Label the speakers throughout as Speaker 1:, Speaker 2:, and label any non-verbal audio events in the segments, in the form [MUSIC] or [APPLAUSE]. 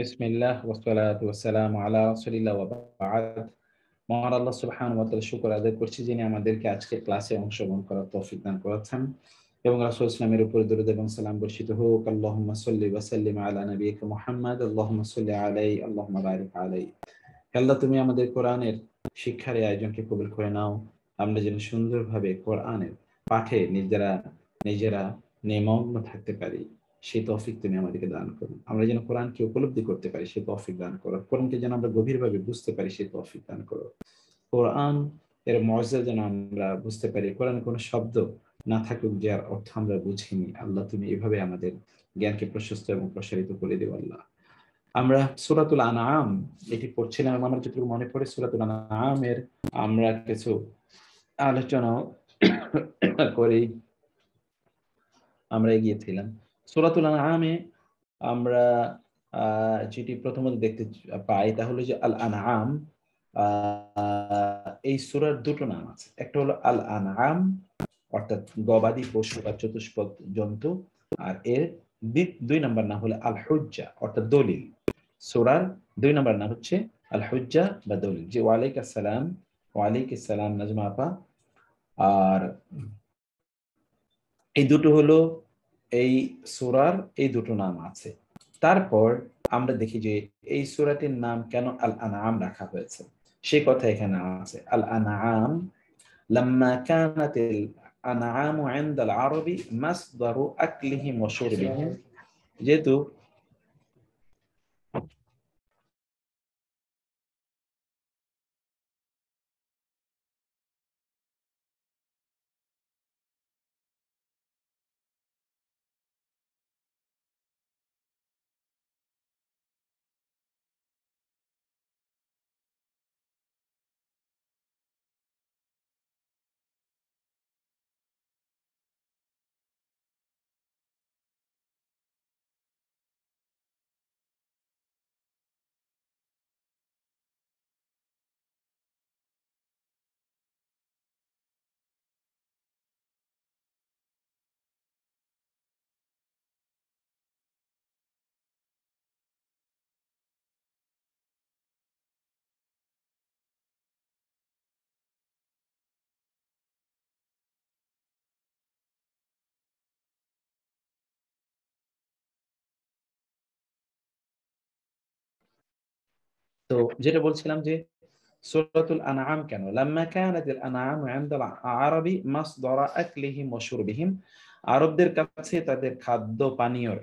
Speaker 1: বিসমিল্লাহ ওসলাতু ওয়াসসালামু আলা রাসূলিল্লাহ ওয়া বাদ মহান আল্লাহ সুবহানাহু ওয়া তাআলা শুকর আদায় করছি যিনি আমাদেরকে আজকে ক্লাসে অংশগ্রহণ করার তৌফিক দান করেছেন এবং রাসূল ইসলামের উপর দরুদ এবং সালাম বর্ষিত হোক আল্লাহুম্মা সাল্লি ওয়া সাল্লিম আলা নবিয়িকা মুহাম্মদ আল্লাহুম্মা সাল্লি আলাই আল্লাহুম্মা বারিক আলাই আল্লাহ তুমি আমাদের কোরআনের শিক্ষার এই আয়োজনকে কবুল করে নাও আমরা যেন সুন্দরভাবে কোরআনের পাঠে নিজেরা নিজেরা নিমগ্ন থাকতে পারি সেই তফিক তুমি আমাদেরকে দান করো আমরা যেন কোরআনকে উপলব্ধি করতে পারি সেই তফিক দান করো কোরআনকে যেন আমরা গভীরভাবে বুঝতে পারি সেই তফিক দান করো কোরআন এর মর্যাদা যেন আমরা বুঝতে পারি কোরআন কোনো শব্দ না থাকুক যার অর্থ আমরা বুঝিনি আল্লাহ তুমি এভাবে আমাদের জ্ঞানকে প্রশস্ত এবং প্রসারিত করে দেব আল্লাহ আমরা সুরাতুল আনাম এটি পড়ছিলাম আমার যেটুকু মনে পড়ে সুরাতুল আনামের আমরা কিছু আলোচনাও [COUGHS] করেই আমরা এগিয়েছিলাম সুরাতুল আনামে আমরা যেটি প্রথমত দেখতে পাই তাহলে যে আল আনাম এই সুরার দুটো নাম আছে একটা হলো আল আনহাম অর্থাৎ গবাদি পশু বা চতুষ্পদ জন্তু আর এর দুই নাম্বার নাম হলো আল হজ্জা অর্থাৎ দলিল সুরার দুই নাম্বার নাম হচ্ছে আল হজ্জা বা দলিল যে ওয়ালাইক আসসালাম ওয়ালাইক সালাম নাজমা আপা আর এই দুটো হলো এই সুরার এই দুটো নাম আছে তারপর আমরা দেখি যে এই সুরাটির নাম কেন আল আনাম রাখা হয়েছে সে কথা এখানে আছে আল আনাম لما كانت الأنعام عند العرب আকলিহি أكلهم যেহেতু তো যেটা বলছিলাম যে সুরাতুল আনআম কেন লাম্মা আনআম ইনদাল আরাবি আকলিহিম ওয়া শুরবিহিম আরবদের কাছে তাদের খাদ্য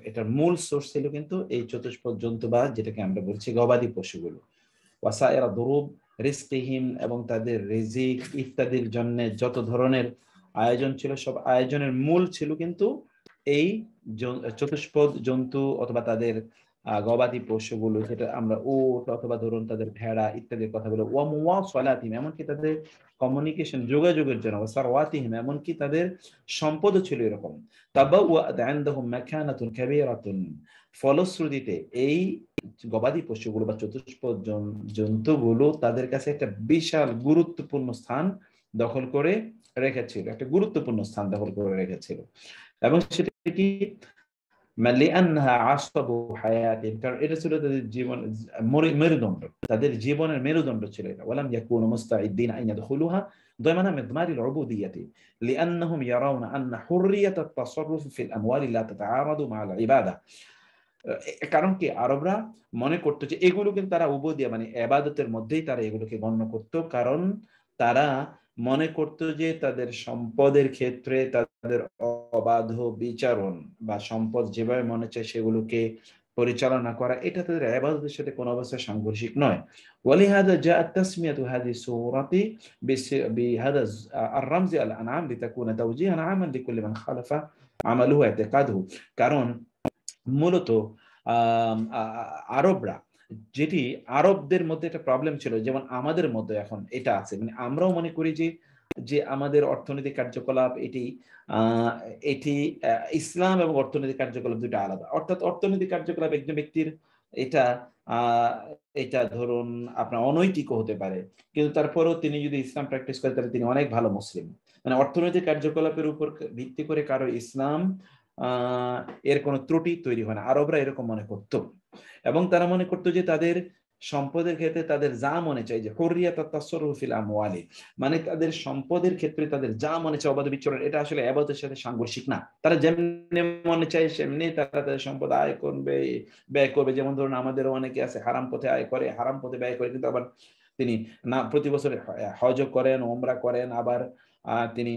Speaker 1: এটার মূল সোর্স ছিল কিন্তু এই চতুষ্পদ জন্তু বা যেটাকে আমরা বলছি গবাদি পশুগুলো ওয়াসায়রা দুরুব এবং তাদের রিজিক ইত্যাদির জন্য যত ধরনের আয়োজন ছিল সব আয়োজনের মূল ছিল কিন্তু এই চতুষ্পদ জন্তু অথবা তাদের গবাদি পশুগুলো যেটা আমরা ওট অথবা ধরুন তাদের ভেড়া ইত্যাদির কথা বলে ওয়া সলাতিম এমনকি তাদের কমিউনিকেশন যোগাযোগের জন্য সারওয়াতিহিম এমনকি তাদের সম্পদও ছিল এরকম তাবা ওয়াদাহুম মাকানাতুন কাবীরাতুন ফলশ্রুতিতে এই গবাদি পশুগুলো বা চতুষ্পদ জন্তুগুলো তাদের কাছে একটা বিশাল গুরুত্বপূর্ণ স্থান দখল করে রেখেছিল একটা গুরুত্বপূর্ণ স্থান দখল করে রেখেছিল এবং সেটা কি لانها عصب حياه كارسلت الجيبون ميرودون تدير الجيبون ميرودون بتشيلها ولم يكونوا مستعدين ان يدخلوها ضمن مضمار العبوديه لانهم يرون ان حريه التصرف في الاموال لا تتعارض مع العباده কারণ কি আরবরা মনে করতো যে এগুলো কিন্তু তারা উবদিয়া মানে এবাদতের মধ্যেই তারা এগুলোকে গণ্য করত কারণ তারা মনে করত যে তাদের সম্পদের ক্ষেত্রে তাদের অবাধ বিচারণ বা সম্পদ যেভাবে মনে চায় সেগুলোকে পরিচালনা করা এটা তাদের আবাদতের সাথে কোনো অবস্থায় সাংঘর্ষিক নয় ولهذا جاءت تسمية هذه السورة بهذا الرمز আনাম لتكون توجيها عاما لكل من خالف عمله واعتقاده কারণ মূলত আরবরা যেটি আরবদের মধ্যে একটা প্রবলেম ছিল যেমন আমাদের মধ্যে এখন এটা আছে মানে আমরাও মনে করি যে যে আমাদের অর্থনৈতিক কার্যকলাপ এটি এটি ইসলাম এবং অর্থনৈতিক কার্যকলাপ দুটা আলাদা অর্থাৎ অর্থনৈতিক কার্যকলাপ একজন ব্যক্তির এটা এটা ধরুন আপনার অনৈতিক হতে পারে কিন্তু তারপরেও তিনি যদি ইসলাম প্র্যাকটিস করে তাহলে তিনি অনেক ভালো মুসলিম মানে অর্থনৈতিক কার্যকলাপের উপর ভিত্তি করে কারো ইসলাম এর কোনো ত্রুটি তৈরি হয় না আরবরা এরকম মনে করতো এবং তারা মনে করতো যে তাদের সম্পদের ক্ষেত্রে তাদের যা মনে চাই যে হরিয়া তসরুফিল আমওয়ালি মানে তাদের সম্পদের ক্ষেত্রে তাদের যা মনে চায় অবাধ বিচরণ এটা আসলে আবাদের সাথে সাংঘর্ষিক না তারা যেমনি মনে চায় সেমনি তারা তাদের সম্পদ আয় করবে ব্যয় করবে যেমন ধরুন আমাদের অনেকে আছে হারাম পথে আয় করে হারাম পথে ব্যয় করে কিন্তু আবার তিনি না প্রতি বছর হজ করেন ওমরা করেন আবার তিনি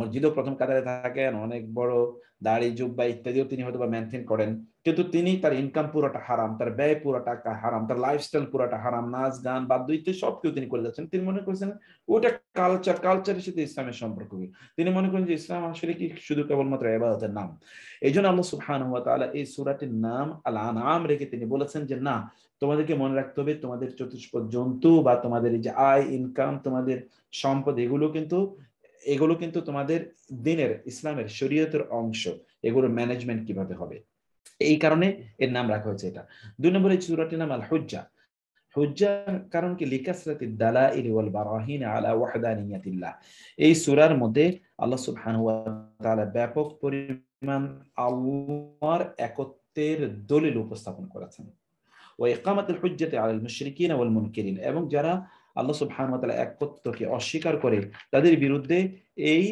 Speaker 1: মসজিদও প্রথম কাতারে থাকেন অনেক বড় দাড়ি জুব্বা ইত্যাদিও তিনি হয়তো বা মেনটেন করেন কিন্তু তিনি তার ইনকাম পুরোটা হারাম তার ব্যয় পুরোটা হারাম তার লাইফস্টাইল পুরোটা হারাম নাচ গান বাদ্য ইত্যাদি সবকিছু তিনি করে যাচ্ছেন তিনি মনে করছেন ওটা কালচার কালচারের সাথে ইসলামের সম্পর্ক কি তিনি মনে করেন যে ইসলাম আসলে কি শুধু কেবলমাত্র এবাদতের নাম এই জন্য আল্লাহ সুবহান এই সূরাটির নাম আল আনাম রেখে তিনি বলেছেন যে না তোমাদেরকে মনে রাখতে হবে তোমাদের চতুষ্প জন্তু বা তোমাদের এই যে আয় ইনকাম তোমাদের সম্পদ এগুলো কিন্তু এগুলো কিন্তু তোমাদের দিনের ইসলামের শরীয়তের অংশ এগুলোর ম্যানেজমেন্ট কিভাবে হবে এই কারণে এর নাম রাখা হয়েছে এটা দুই নম্বরে চুরাটির নাম আল হুজ্জা হুজ্জার কারণ কি লিকাসরাতি দালা ওয়াল বারাহিন আলা ওয়াহদানিয়াতিল্লাহ এই মধ্যে আল্লাহ সুবহানাহু ব্যাপক পরিমাণ আল্লাহর একত্বের দলিল উপস্থাপন করেছেন ও ইকামাতুল হুজ্জাতে আলাল মুশরিকিন ওয়াল মুনকিরিন এবং যারা আল্লাহ সুবাহানতালা একত্বকে অস্বীকার করে তাদের বিরুদ্ধে এই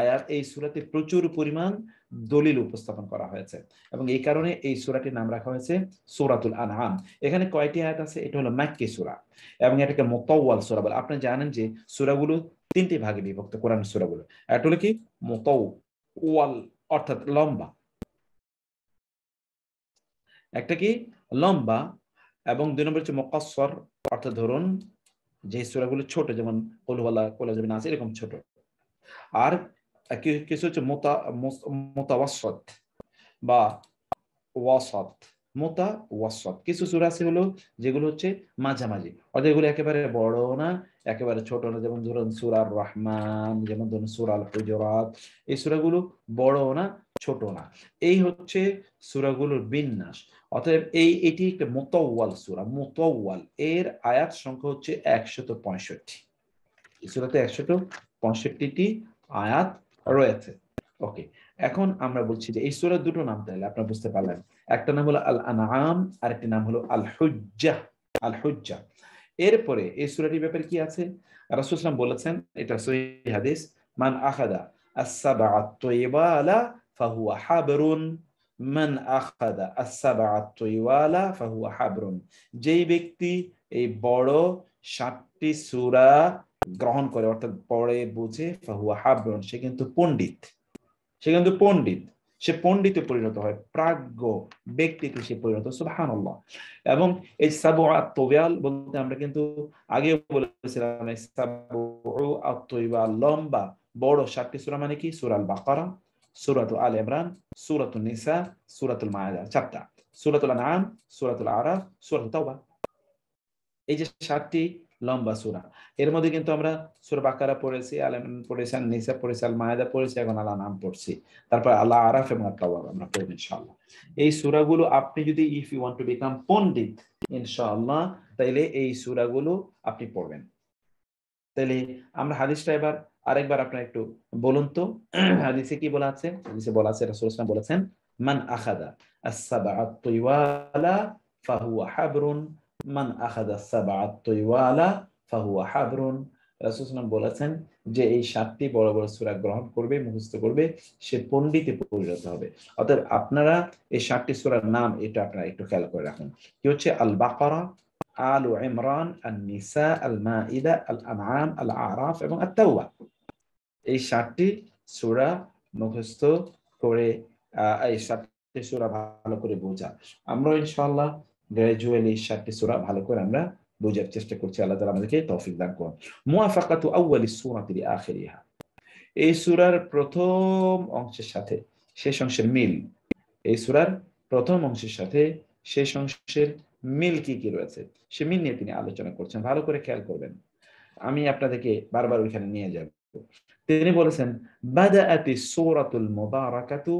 Speaker 1: আয়াত এই সুরাতে প্রচুর পরিমাণ দলিল উপস্থাপন করা হয়েছে এবং এই কারণে এই সুরাটির নাম রাখা হয়েছে সুরাতুল আনহাম এখানে কয়টি আয়াত আছে এটা হলো ম্যাক্কি সুরা এবং এটাকে মোতাওয়াল সুরা বলে আপনি জানেন যে সুরাগুলো তিনটি ভাগে বিভক্ত কোরআন সুরাগুলো একটা হলো কি মোতাউ ওয়াল অর্থাৎ লম্বা একটা কি লম্বা এবং দুই নম্বর হচ্ছে মকাসর অর্থাৎ ধরুন যে সুরাগুলো ছোট যেমন কলুয়ালা কলা যাবে আছে এরকম ছোট আর কিছু হচ্ছে মোতা মোতাওয়াসত বা ওয়াসত মোতা ওয়াসত কিছু সুরা আছে হলো যেগুলো হচ্ছে মাঝামাঝি অর্থাৎ এগুলো একেবারে বড় না একেবারে ছোট না যেমন ধরুন সুরার রহমান যেমন ধরুন সুরাল হুজরাত এই সুরাগুলো বড় না ছোট না এই হচ্ছে সুরাগুলোর বিন্যাস অতএব এই এটি একটা মোতাওয়াল সুরা মোতাওয়াল এর আয়াত সংখ্যা হচ্ছে একশত পঁয়ষট্টি এই সুরাতে একশত পঁয়ষট্টি আয়াত রয়েছে ওকে এখন আমরা বলছি যে এই সুরার দুটো নাম তাহলে আপনারা বুঝতে পারলেন একটা নাম হলো আল আনাম আর একটি নাম হলো আল হুজ্জা আল হুজ্জা এরপরে এই সুরাটির ব্যাপারে কি আছে রাসুল বলেছেন এটা সহি হাদিস মান আখাদা আসাবা আলা ফাহুয়া হাবরুন মান আখাদা আসাবাআত তুইওয়ালা ফাহুয়া হাবরুন যেই ব্যক্তি এই বড় সাতটি সুরা গ্রহণ করে অর্থাৎ পড়ে বুঝে ফাহুয়া হাবরুন সে কিন্তু পণ্ডিত সে কিন্তু পণ্ডিত সে পণ্ডিতে পরিণত হয় প্রাজ্ঞ ব্যক্তিতে সে পরিণত সুবহান এবং এই সাবু আত্মবিয়াল বলতে আমরা কিন্তু আগে বলেছিলাম সাবু আত্মবিয়াল লম্বা বড় সাতটি সুরা মানে কি সুরাল বাকারা সুরাতুল আল ইমরান সুরাতুল নিসা সুরাতুল মায়াদা চারটা সুরাতুল আনাম সুরাতুল আরাফ সুরাতুল তাওবা এই যে সাতটি লম্বা সুরা এর মধ্যে কিন্তু আমরা সুরা বাকারা পড়েছি আল ইমরান পড়েছি আল নিসা পড়েছি আল মায়াদা পড়েছি এখন আল আনাম পড়ছি তারপর আল্লাহ আরাফ এবং তাওবা আমরা পড়ব ইনশাআল্লাহ এই সুরাগুলো আপনি যদি if you want to become pandit ইনশাআল্লাহ তাইলে এই সুরাগুলো আপনি পড়বেন তাইলে আমরা হাদিসটা এবার আরেকবার আপনার একটু বলুন তো হাদিসে কি বলা আছে হাদিসে বলা আছে রাসূল সাল্লাল্লাহু বলেছেন মান আখাদা আস তুইওয়ালা ফাহুয়া হাবরুন মান আখাদা আস-সাবআত তুইওয়ালা ফাহুয়া হাবরুন রাসূল সাল্লাল্লাহু বলেছেন যে এই সাতটি বড় বড় সূরা গ্রহণ করবে মুখস্থ করবে সে পণ্ডিতে পরিণত হবে অতএব আপনারা এই সাতটি সূরার নাম এটা আপনারা একটু খেয়াল করে রাখুন কি হচ্ছে আল বাকারা আল ইমরান আন নিসা আল মাঈদা আল আনআম আল আরাফ এবং আত-তাওবা এই সাতটি সুরা মুখস্থ করে এই সাতটি সুরা ভালো করে বোঝা আমরা ইনশাল্লাহ গ্র্যাজুয়ালি সাতটি সুরা ভালো করে আমরা বোঝার চেষ্টা করছি আল্লাহ তালা আমাদেরকে তৌফিক দান করুন মুআফাকাতু আউয়ালি সুরাতিল আখিরিহা এই সুরার প্রথম অংশের সাথে শেষ অংশের মিল এই সুরার প্রথম অংশের সাথে শেষ অংশের মিল কি কি রয়েছে সে মিল নিয়ে তিনি আলোচনা করছেন ভালো করে খেয়াল করবেন আমি আপনাদেরকে বারবার ওইখানে নিয়ে যাব তিনি বলেছেন বাদাআতি সূরাতুল মুবারাকাতু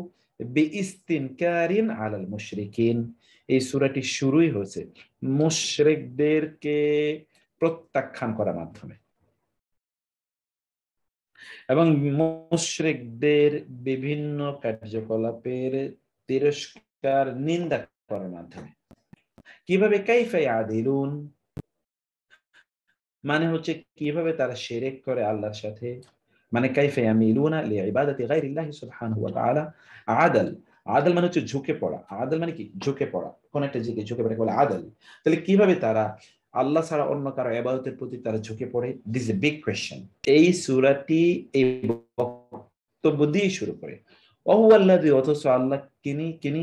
Speaker 1: বিইস্তিনকারিন আলাল মুশরিকিন এই সূরাটি শুরুই হয়েছে মুশরিকদেরকে প্রত্যাখ্যান করার মাধ্যমে এবং মুশরিকদের বিভিন্ন কার্যকলাপের তিরস্কার নিন্দা করার মাধ্যমে কিভাবে কাইফাই আদিলুন মানে হচ্ছে কিভাবে তারা সেরেক করে আল্লাহর সাথে মানে কাইফে ইয়ামিলুনা লি ইবাদাতি গায়রিল্লাহি সুবহানাহু ওয়া তাআলা আদাল আদাল মানে হচ্ছে ঝুঁকে পড়া আদাল মানে কি ঝুঁকে পড়া কোন একটা জিকে ঝুঁকে পড়ে বলে আদাল তাহলে কিভাবে তারা আল্লাহ ছাড়া অন্য কারো এবাদতের প্রতি তারা ঝুঁকে পড়ে দিস এ বিগ কোয়েশ্চেন এই সুরাটি এই বক্তব্য দিয়ে শুরু করে অহু আল্লাহ অথচ আল্লাহ কিনি কিনি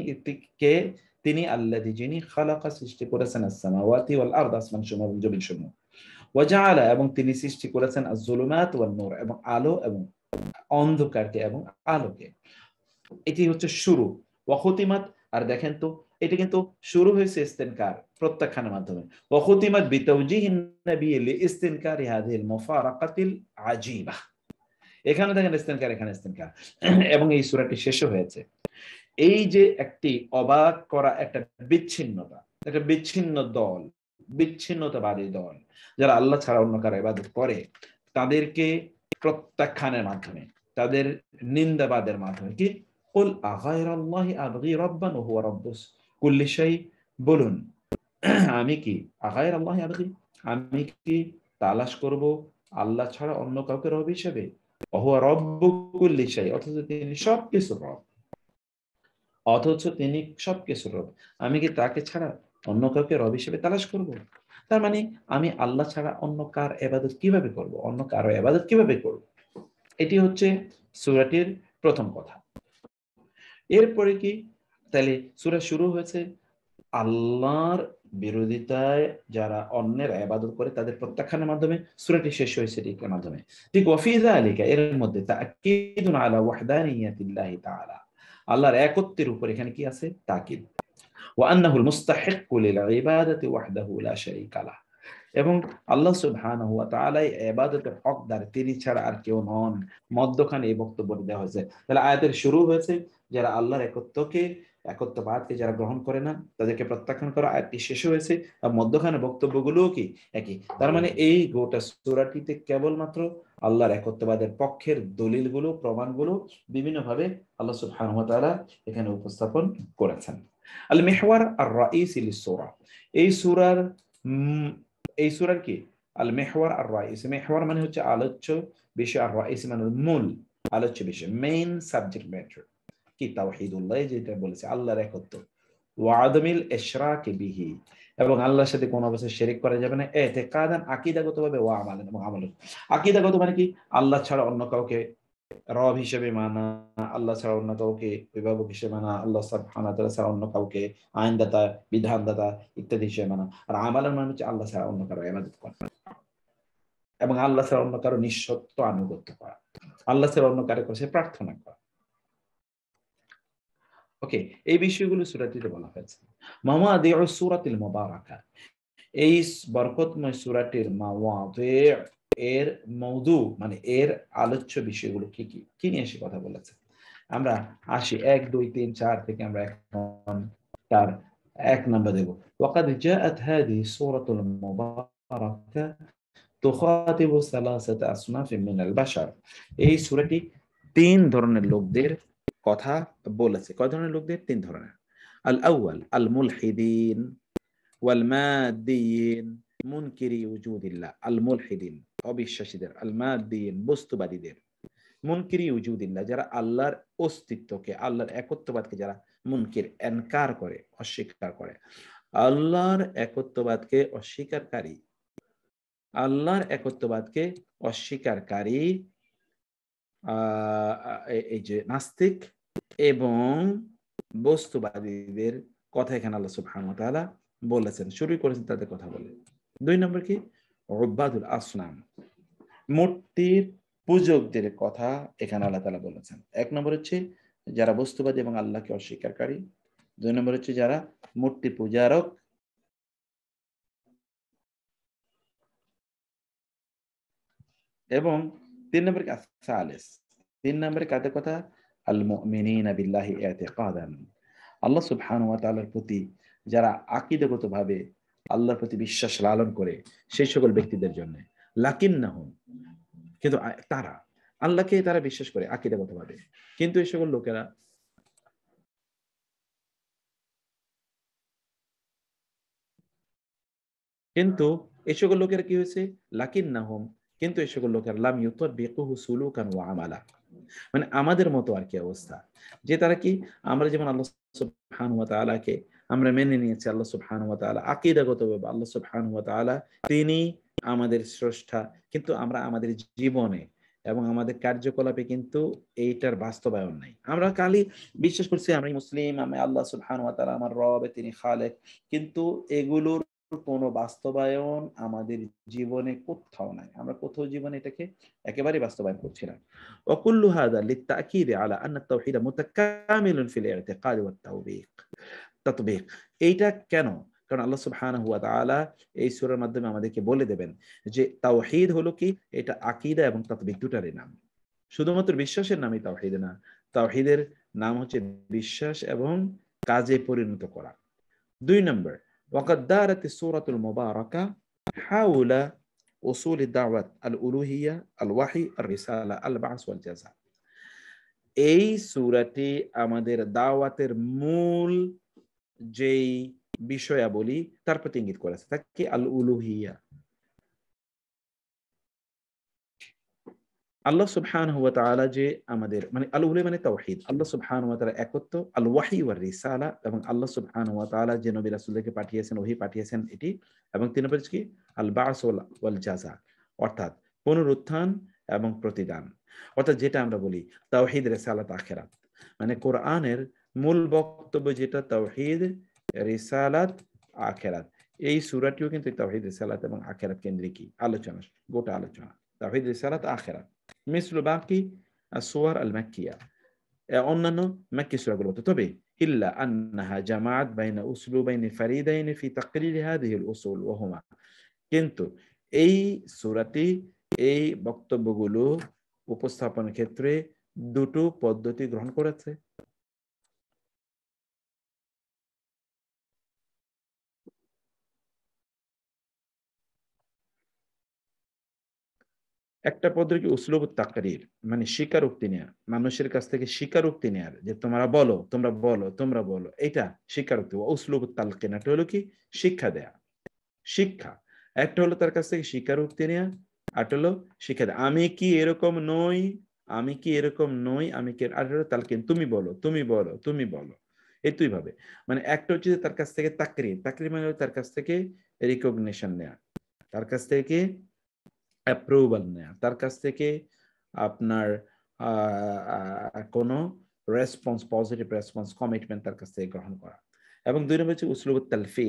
Speaker 1: কে তিনি আল্লাহ যিনি খালাকা সৃষ্টি করেছেন আসসামাওয়াতি ওয়াল আরদ আসমান সমূহ জমিন সমূহ ওয়াজালা এবং তিনি সৃষ্টি করেছেন জুলুমাত ওয়ান নূর এবং আলো এবং অন্ধকারকে এবং আলোকে এটি হচ্ছে শুরু ওয়াখতিমাত আর দেখেন তো এটা কিন্তু শুরু হয়েছে ইস্তিনকার প্রত্যাখ্যানের মাধ্যমে ওয়াহতিমাত বিতাউজিহিন নবী লি ইস্তেনকার হাদিল মুফারাকাতিল আজিবা এখানে দেখেন ইস্তিনকার এখানে ইস্তিনকার এবং এই সূরাটি শেষ হয়েছে এই যে একটি অবাক করা একটা বিচ্ছিন্নতা একটা বিচ্ছিন্ন দল বিচ্ছিন্নতাবাদী দল যারা আল্লাহ ছাড়া অন্য কারো ইবাদত করে তাদেরকে প্রত্যাখ্যানের মাধ্যমে তাদের নিন্দাবাদের মাধ্যমে কি কুল আগায়রাল্লাহি আবগি রাব্বান ওয়া হুয়া রাব্বুস কুল্লি বলুন আমি কি আগায়ের আল্লাহ আবগি আমি কি তালাশ করব আল্লাহ ছাড়া অন্য কাউকে রব হিসেবে অহুয়া রব্ব কুল্লি অথচ তিনি সব কিছু রব অথচ তিনি সব কিছু রব আমি কি তাকে ছাড়া অন্য কাউকে রব হিসেবে তালাশ করব তার মানে আমি আল্লাহ ছাড়া অন্য কার এবাদত কিভাবে করব অন্য কারো এবাদত কিভাবে করব এটি হচ্ছে সুরাটির প্রথম কথা এরপরে কি তাহলে সুরা শুরু হয়েছে আল্লাহর বিরোধিতায় যারা অন্যের আবাদত করে তাদের প্রত্যাখ্যানের মাধ্যমে সুরাটি শেষ হয়েছে এটির মাধ্যমে ঠিক ওয়াফিজা আলিকা এর মধ্যে তাকিদুন আলা ওয়াহদানিয়াতিল্লাহি তাআলা আল্লাহর একত্বের উপর এখানে কি আছে তাকিদ وأنه المستحق للعبادة وحده لا شريك له এবং আল্লাহ সুবহান হুয়া তালাই এবাদতের হকদার তিনি ছাড়া আর কেউ নন মধ্যখানে এই বক্তব্য দেওয়া হয়েছে তাহলে আয়াতের শুরু হয়েছে যারা আল্লাহর একত্বকে একত্ববাদকে যারা গ্রহণ করে না তাদেরকে প্রত্যাখ্যান করা আয়াতটি শেষ হয়েছে আর মধ্যখানে বক্তব্যগুলোও কি একই তার মানে এই গোটা সুরাটিতে কেবলমাত্র আল্লাহর একত্ববাদের পক্ষের দলিলগুলো প্রমাণগুলো বিভিন্নভাবে আল্লাহ সুবহান হুয়া তাআলা এখানে উপস্থাপন করেছেন আল মেহওয়ার আর রাইস ইল সোরা এই সুরার এই সুরার কি আল মেহওয়ার আর রাইস মেহওয়ার মানে হচ্ছে আলোচ্য বিষয় আর রাইস মানে মূল আলোচ্য বিষয় মেইন সাবজেক্ট ম্যাটার কি তাওহিদুল্লাহ যেটা বলেছে আল্লাহর একত্ব ওয়াদমিল এশরাকে বিহি এবং আল্লাহর সাথে কোনো অবস্থায় শেরিক করা যাবে না এতে কাদান আকিদাগত ভাবে ওয়া আমালেন এবং আমলেন আকিদাগত মানে কি আল্লাহ ছাড়া অন্য কাউকে রব হিসেবে মানা আল্লাহ ছাড়া অন্য কাউকে অভিভাবক হিসেবে মানা আল্লাহ সাবহানা তালা ছাড়া অন্য কাউকে আইনদাতা বিধানদাতা ইত্যাদি হিসেবে মানা আর আমালের মানে হচ্ছে আল্লাহ ছাড়া অন্য কারো এবাদত করা এবং আল্লাহ ছাড়া অন্য কারো নিঃসত্ব আনুগত্য করা আল্লাহ ছাড়া অন্য কারো কাছে প্রার্থনা করা ওকে এই বিষয়গুলো সুরাটিতে বলা হয়েছে মামা দে সুরাতিল মোবারাকা এই বরকতময় সুরাটির মাওয়া এর মৌদু মানে এর আলোচ্য বিষয়গুলো কি কি কি নিয়ে সে কথা বলেছে আমরা আসি এক দুই তিন চার থেকে আমরা এখন তার এক নম্বর দেখব এই সূরাটি তিন ধরনের লোকদের কথা বলেছে কয় ধরনের লোকদের তিন ধরনের আল আউয়াল আল মুলহিদিন ওয়াল মাদিয়িন মুনকিরি উজুদিল্লাহ আল মুলহিদিন অবিশ্বাসীদের আল মাদ্দিন বস্তুবাদীদের মুনকিরি উজুদিল্লা যারা আল্লাহর অস্তিত্বকে আল্লাহর একত্ববাদকে যারা মুনকির এনকার করে অস্বীকার করে আল্লাহর একত্ববাদকে অস্বীকারী আল্লাহর একত্ববাদকে অস্বীকারী এই যে নাস্তিক এবং বস্তুবাদীদের কথা এখানে আল্লাহ সুবহান তাআলা বলেছেন শুরু করেছেন তাদের কথা বলে দুই নম্বর কি রব্বাদুল আসনাম মূর্তির পূজকদের কথা এখানে আল্লাহ তালা বলেছেন এক নম্বর হচ্ছে যারা বস্তুবাদী এবং আল্লাহকে অস্বীকারী দুই নম্বর হচ্ছে যারা মূর্তি পূজারক এবং তিন নম্বর সালেস তিন নম্বরে কাদের কথা আল মিনীন বিল্লাহি এতে আল্লাহ সুবহান ওয়া তাআলার প্রতি যারা ভাবে আল্লাহর প্রতি বিশ্বাস লালন করে সেই সকল ব্যক্তিদের জন্য লাকিন না হন কিন্তু তারা আল্লাহকে তারা বিশ্বাস করে আকিদাগত ভাবে কিন্তু এই সকল লোকেরা কিন্তু এই সকল লোকের কি হয়েছে লাকিন না হোম কিন্তু এই সকল লোকের লাম ইউতর বেকুহু সুলুকান ওয়া আমালা মানে আমাদের মতো আর কি অবস্থা যে তারা কি আমরা যেমন আল্লাহ সুবহান ওয়া তাআলাকে আমরা মেনে নিয়েছি আল্লাহ সুবহান আকিদাগত ভাবে আল্লাহ সুবহান তিনি আমাদের স্রষ্টা কিন্তু আমরা আমাদের জীবনে এবং আমাদের কার্যকলাপে কিন্তু এইটার বাস্তবায়ন নাই আমরা কালি বিশ্বাস করছি আমি মুসলিম আমি আল্লাহ সুবহান আমার রব তিনি খালেক কিন্তু এগুলোর কোনো বাস্তবায়ন আমাদের জীবনে কোথাও নাই আমরা কোথাও জীবনে এটাকে একেবারে বাস্তবায়ন করছি না অকুল্লু হাদা লিতাকির আলা আন্না তাওহীদ মুতাকামিলুন ফিল ইতিকাদ ওয়াত তাওবীক তাতবিক এইটা কেন কারণ আল্লাহ সুবহান হুয়া তালা এই সুরের মাধ্যমে আমাদেরকে বলে দেবেন যে তাওহিদ হলো কি এটা আকিদা এবং তাতবিক দুটারই নাম শুধুমাত্র বিশ্বাসের নামই তাওহিদ না তাওহিদের নাম হচ্ছে বিশ্বাস এবং কাজে পরিণত করা দুই নম্বর ওয়াকাদ্দারাতি সুরাতুল মুবারাকা হাউলা উসুলি দাওয়াত আল উলুহিয়া আল ওয়াহি আর রিসালা আল বাস ওয়াল জাযা এই সূরাটি আমাদের দাওয়াতের মূল যেই বিষয়াবলী তার প্রতি ইঙ্গিত করেছে তাকে আল উলুহিয়া আল্লাহ সুবহান হুয়া যে আমাদের মানে আল মানে তাওহিদ আল্লাহ সুবহান হুয়া তালা একত্ব আল ওয়াহি ওয়ার রিসালা এবং আল্লাহ সুবহান হুয়া তালা যে নবী রাসুলকে পাঠিয়েছেন ওহি পাঠিয়েছেন এটি এবং তিন নম্বর কি আল বাস ওয়াল জাজা অর্থাৎ পুনরুত্থান এবং প্রতিদান অর্থাৎ যেটা আমরা বলি তাওহিদ রেসালা তাখেরাত মানে কোরআনের মূল বক্তব্য যেটা তাওহিদ রিসালাত আখেরাত এই সুরাটিও কিন্তু তাওহিদ রিসালাত এবং আখেরাত কেন্দ্রিকই আলোচনা গোটা আলোচনা তাহিদ রিসালাত আখেরাত মিসলু বাকি সোয়ার আল মাকিয়া অন্যান্য মাক্কি সুরাগুলো তবে ইল্লা আন্নাহা জামাত বাইনা উসলু বাইনি ফারিদাইনি ফি তাকরির হাদিহিল উসুল ওহমা কিন্তু এই সুরাটি এই বক্তব্যগুলো উপস্থাপন ক্ষেত্রে দুটো পদ্ধতি গ্রহণ করেছে একটা পদ্ধতি কি উসলুব তাকরির মানে স্বীকারোক্তি নেয়া মানুষের কাছ থেকে স্বীকারোক্তি নেয়ার যে তোমরা বলো তোমরা বলো তোমরা বলো এটা স্বীকারোক্তি উসলুব তালকেন একটা হলো কি শিক্ষা দেয়া শিক্ষা একটা হলো তার কাছ থেকে স্বীকারোক্তি নেয়া আরটা হলো শিক্ষা দেয়া আমি কি এরকম নই আমি কি এরকম নই আমি কি আর হলো তালকিন তুমি বলো তুমি বলো তুমি বলো এই তুই ভাবে মানে একটা হচ্ছে তার কাছ থেকে তাকরির তাকরির মানে তার কাছ থেকে রিকগনিশন নেয়া তার কাছ থেকে অ্যাপ্রুভাল নেয়া তার কাছ থেকে আপনার কোনো রেসপন্স পজিটিভ রেসপন্স কমিটমেন্ট তার কাছ থেকে গ্রহণ করা এবং দুই নম্বর হচ্ছে উসলুব তালফি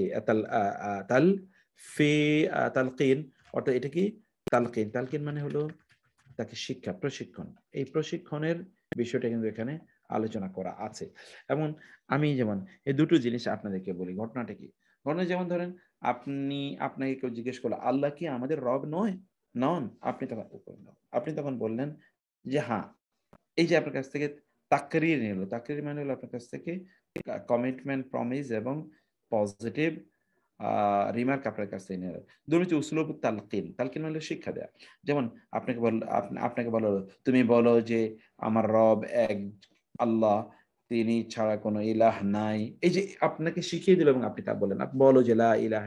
Speaker 1: তাল ফি তালকিন অর্থাৎ এটা কি তালকিন তালকিন মানে হলো তাকে শিক্ষা প্রশিক্ষণ এই প্রশিক্ষণের বিষয়টা কিন্তু এখানে আলোচনা করা আছে এবং আমি যেমন এই দুটো জিনিস আপনাদেরকে বলি ঘটনাটা কি ঘটনা যেমন ধরেন আপনি আপনাকে কেউ জিজ্ঞেস করলো আল্লাহ কি আমাদের রব নয় নন আপনি তখন আপনি তখন বললেন যে হ্যাঁ এই যে আপনার কাছ থেকে তাকরির নিল তাকরির মানে হলো আপনার কাছ থেকে কমিটমেন্ট প্রমিস এবং পজিটিভ রিমার্ক আপনার কাছ থেকে নিয়ে দুই হচ্ছে উসলুব তালকিন তালকিন মানে শিক্ষা দেয়া যেমন আপনাকে বল আপনাকে বলো তুমি বলো যে আমার রব এক আল্লাহ তিনি ছাড়া কোনো ইলাহ নাই এই যে আপনাকে শিখিয়ে দিল এবং আপনি তা বলেন বলো যে লা ইলাহ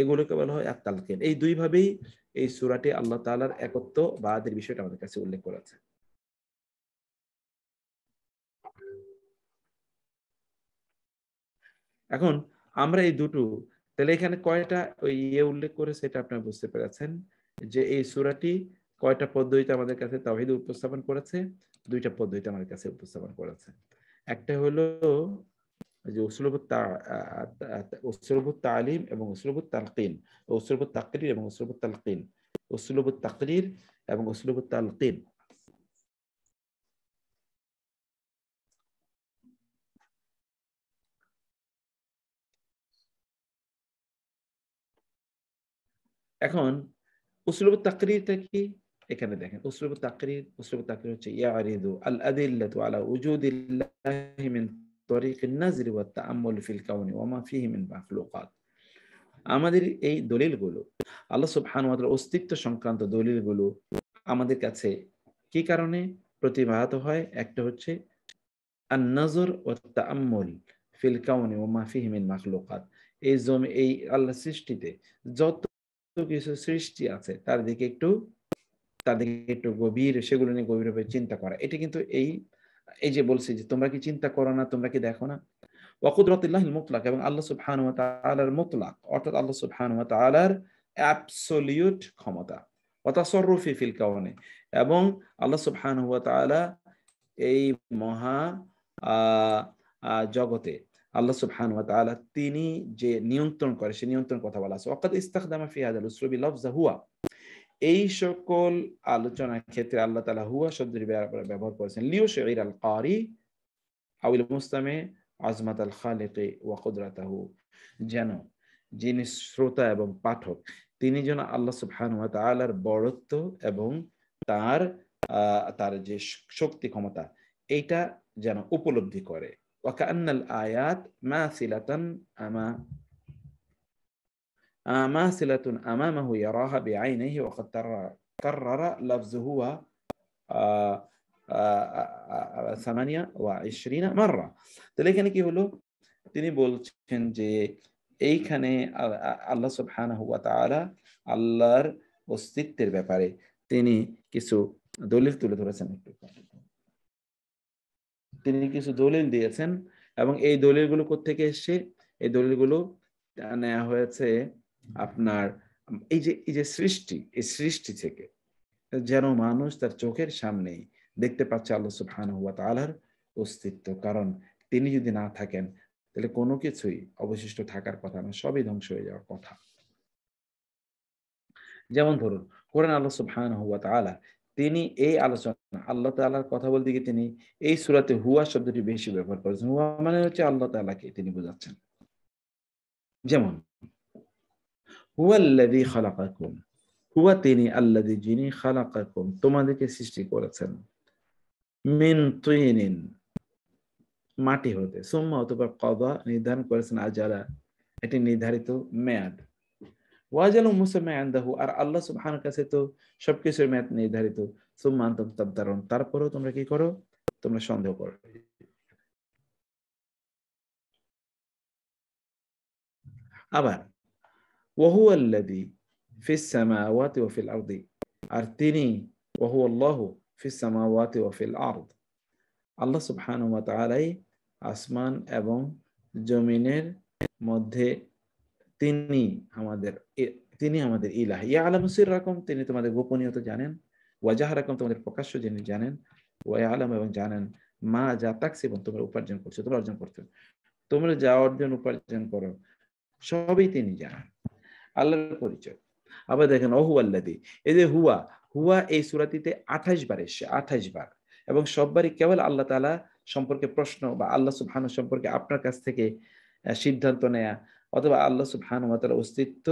Speaker 1: এগুলোকে বলা হয় তালকিন এই দুইভাবেই এই সুরাটি আল্লাহ তালার একত্ব বিষয়টা আমাদের কাছে উল্লেখ করা আছে এখন আমরা এই দুটো তাহলে এখানে কয়টা ওই ইয়ে উল্লেখ করে সেটা আপনারা বুঝতে পেরেছেন যে এই সুরাটি কয়টা পদ্ধতিতে আমাদের কাছে তাহিদ উপস্থাপন করেছে দুইটা পদ্ধতিতে আমাদের কাছে উপস্থাপন করেছে একটা হলো যে উসলুব উসলুব তালিম এবং উসলুব তালকিন উসলুব তাকরির এবং উসলুব তালকিন উসলুব তাকরির এবং উসলুব তালকিন এখন উসলুব তাকরিরটা কি এখানে দেখেন উসলুব তাকরির উসলুব তাকরির হচ্ছে ইয়ারিদু আল আদিল্লাতু আলা উজুদিল্লাহি মিন তরিক নাজির ওয়া তাআম্মুল ফিল কাউনি ওয়া মা ফিহি মিন মাখলুকাত আমাদের এই দলিলগুলো আল্লাহ সুবহানাহু ওয়া তাআলার অস্তিত্ব সংক্রান্ত দলিলগুলো আমাদের কাছে কি কারণে প্রতিভাত হয় একটা হচ্ছে আন নজর ও তাআম্মুল ফিল কাউনি ওয়া মা ফিহি মিন মাখলুকাত এই জমি এই আল্লাহ সৃষ্টিতে যত কিছু সৃষ্টি আছে তার দিকে একটু তাদেরকে একটু গভীর সেগুলো নিয়ে গভীরভাবে চিন্তা করা এটা কিন্তু এই এই যে বলছি যে তোমরা কি চিন্তা করো না তোমরা কি দেখো না মুতলাক এবং আল্লাহ সুবহান ওয়া তাআলার মুতলাক অর্থাৎ আল্লাহ সুবহান ওয়া তাআলার অ্যাবসলিউট ক্ষমতা ফিল এবং আল্লাহ সুবহান ওয়া তাআলা এই মহা জগতে আল্লাহ সুবহান ওয়া তাআলা তিনি যে নিয়ন্ত্রণ করে সে নিয়ন্ত্রণ কথা বলা আছে ওয়াকাদ ইস্তাখদামা ফি হাদাল উসলুবি লাফজা হুয়া এই সকল আলোচনার ক্ষেত্রে আল্লাহ তালা হুয়া শব্দটি ব্যবহার করেছেন লিও শের আল কারি আউল মুস্তামে আজমাত আল খালেকে ওয়াকুদরাতাহু যেন যিনি শ্রোতা এবং পাঠক তিনি যেন আল্লাহ সুবহান তালার বড়ত্ব এবং তার তার যে শক্তি ক্ষমতা এইটা যেন উপলব্ধি করে ওয়াকান্নাল আয়াত মা সিলাতান আমা ماثلة أمامه يراها وقد كرر لفظه সামানিয়া তাহলে এখানে কি হলো তিনি বলছেন যে এইখানে আল্লাহ সুবহান হুয়া তালা আল্লাহর অস্তিত্বের ব্যাপারে তিনি কিছু দলিল তুলে ধরেছেন তিনি কিছু দলিল দিয়েছেন এবং এই দলিলগুলো কোথেকে এসছে এই দলিলগুলো নেওয়া হয়েছে আহ আপনার এই যে এই যে সৃষ্টি এই সৃষ্টি থেকে যেন মানুষ তার চোখের সামনে দেখতে পাচ্ছে আল্লাহ সুফান হুয়া তালার অস্তিত্ব কারণ তিনি যদি না থাকেন তাহলে কোনো কিছুই অবশিষ্ট থাকার কথা না সবই ধ্বংস হয়ে যাওয়ার কথা যেমন ধরুন কোরআন আল্লাহ সুফান হুয়া তালা তিনি এই আলোচনা আল্লাহ তালার কথা বলতে গিয়ে তিনি এই সুরাতে হুয়া শব্দটি বেশি ব্যবহার করেছেন হুয়া মানে হচ্ছে আল্লাহ তালাকে তিনি বোঝাচ্ছেন যেমন হুয়াল্লাদি খালাকাকুম হুয়া তিনি যিনি খালাকাকুম তোমাদেরকে সৃষ্টি করেছেন মিন মাটি হতে সুম্মা অথবা কদা নির্ধারণ করেছেন আজারা এটি নির্ধারিত মেয়াদ ওয়াজালু মুসামে আন্দাহু আর আল্লাহ কাছে তো সবকিছুর মেয়াদ নির্ধারিত সুম্মা আন্তম তারপরেও তোমরা কি করো তোমরা সন্দেহ করো আবার ওহু আল্লাদি ফিসামা ওয়াতে ওফিল আর্দি আর তিনি ওহু আল্লাহ ফিসামা ওয়াতে ওফিল আর্দ আল্লাহ সুবহান তালাই আসমান এবং জমিনের মধ্যে তিনি আমাদের তিনি আমাদের ইলাহ ইয়া আলমসির রকম তিনি তোমাদের গোপনীয়তা জানেন ওয়াজাহ রকম তোমাদের প্রকাশ্য যিনি জানেন ওয়া আলম এবং জানেন মা যা তাকছে এবং তোমরা উপার্জন করছো তোমরা অর্জন করছো তোমরা যা অর্জন উপার্জন করো সবই তিনি জানেন আল্লাহর পরিচয় আবার দেখেন অহু আল্লাদি এই যে হুয়া হুয়া এই সুরাতিতে আঠাশ বার এসছে আঠাশ বার এবং সববারই কেবল আল্লাহ তালা সম্পর্কে প্রশ্ন বা আল্লাহ সুবহানু সম্পর্কে আপনার কাছ থেকে সিদ্ধান্ত নেয়া অথবা আল্লাহ সুবহানু অস্তিত্ব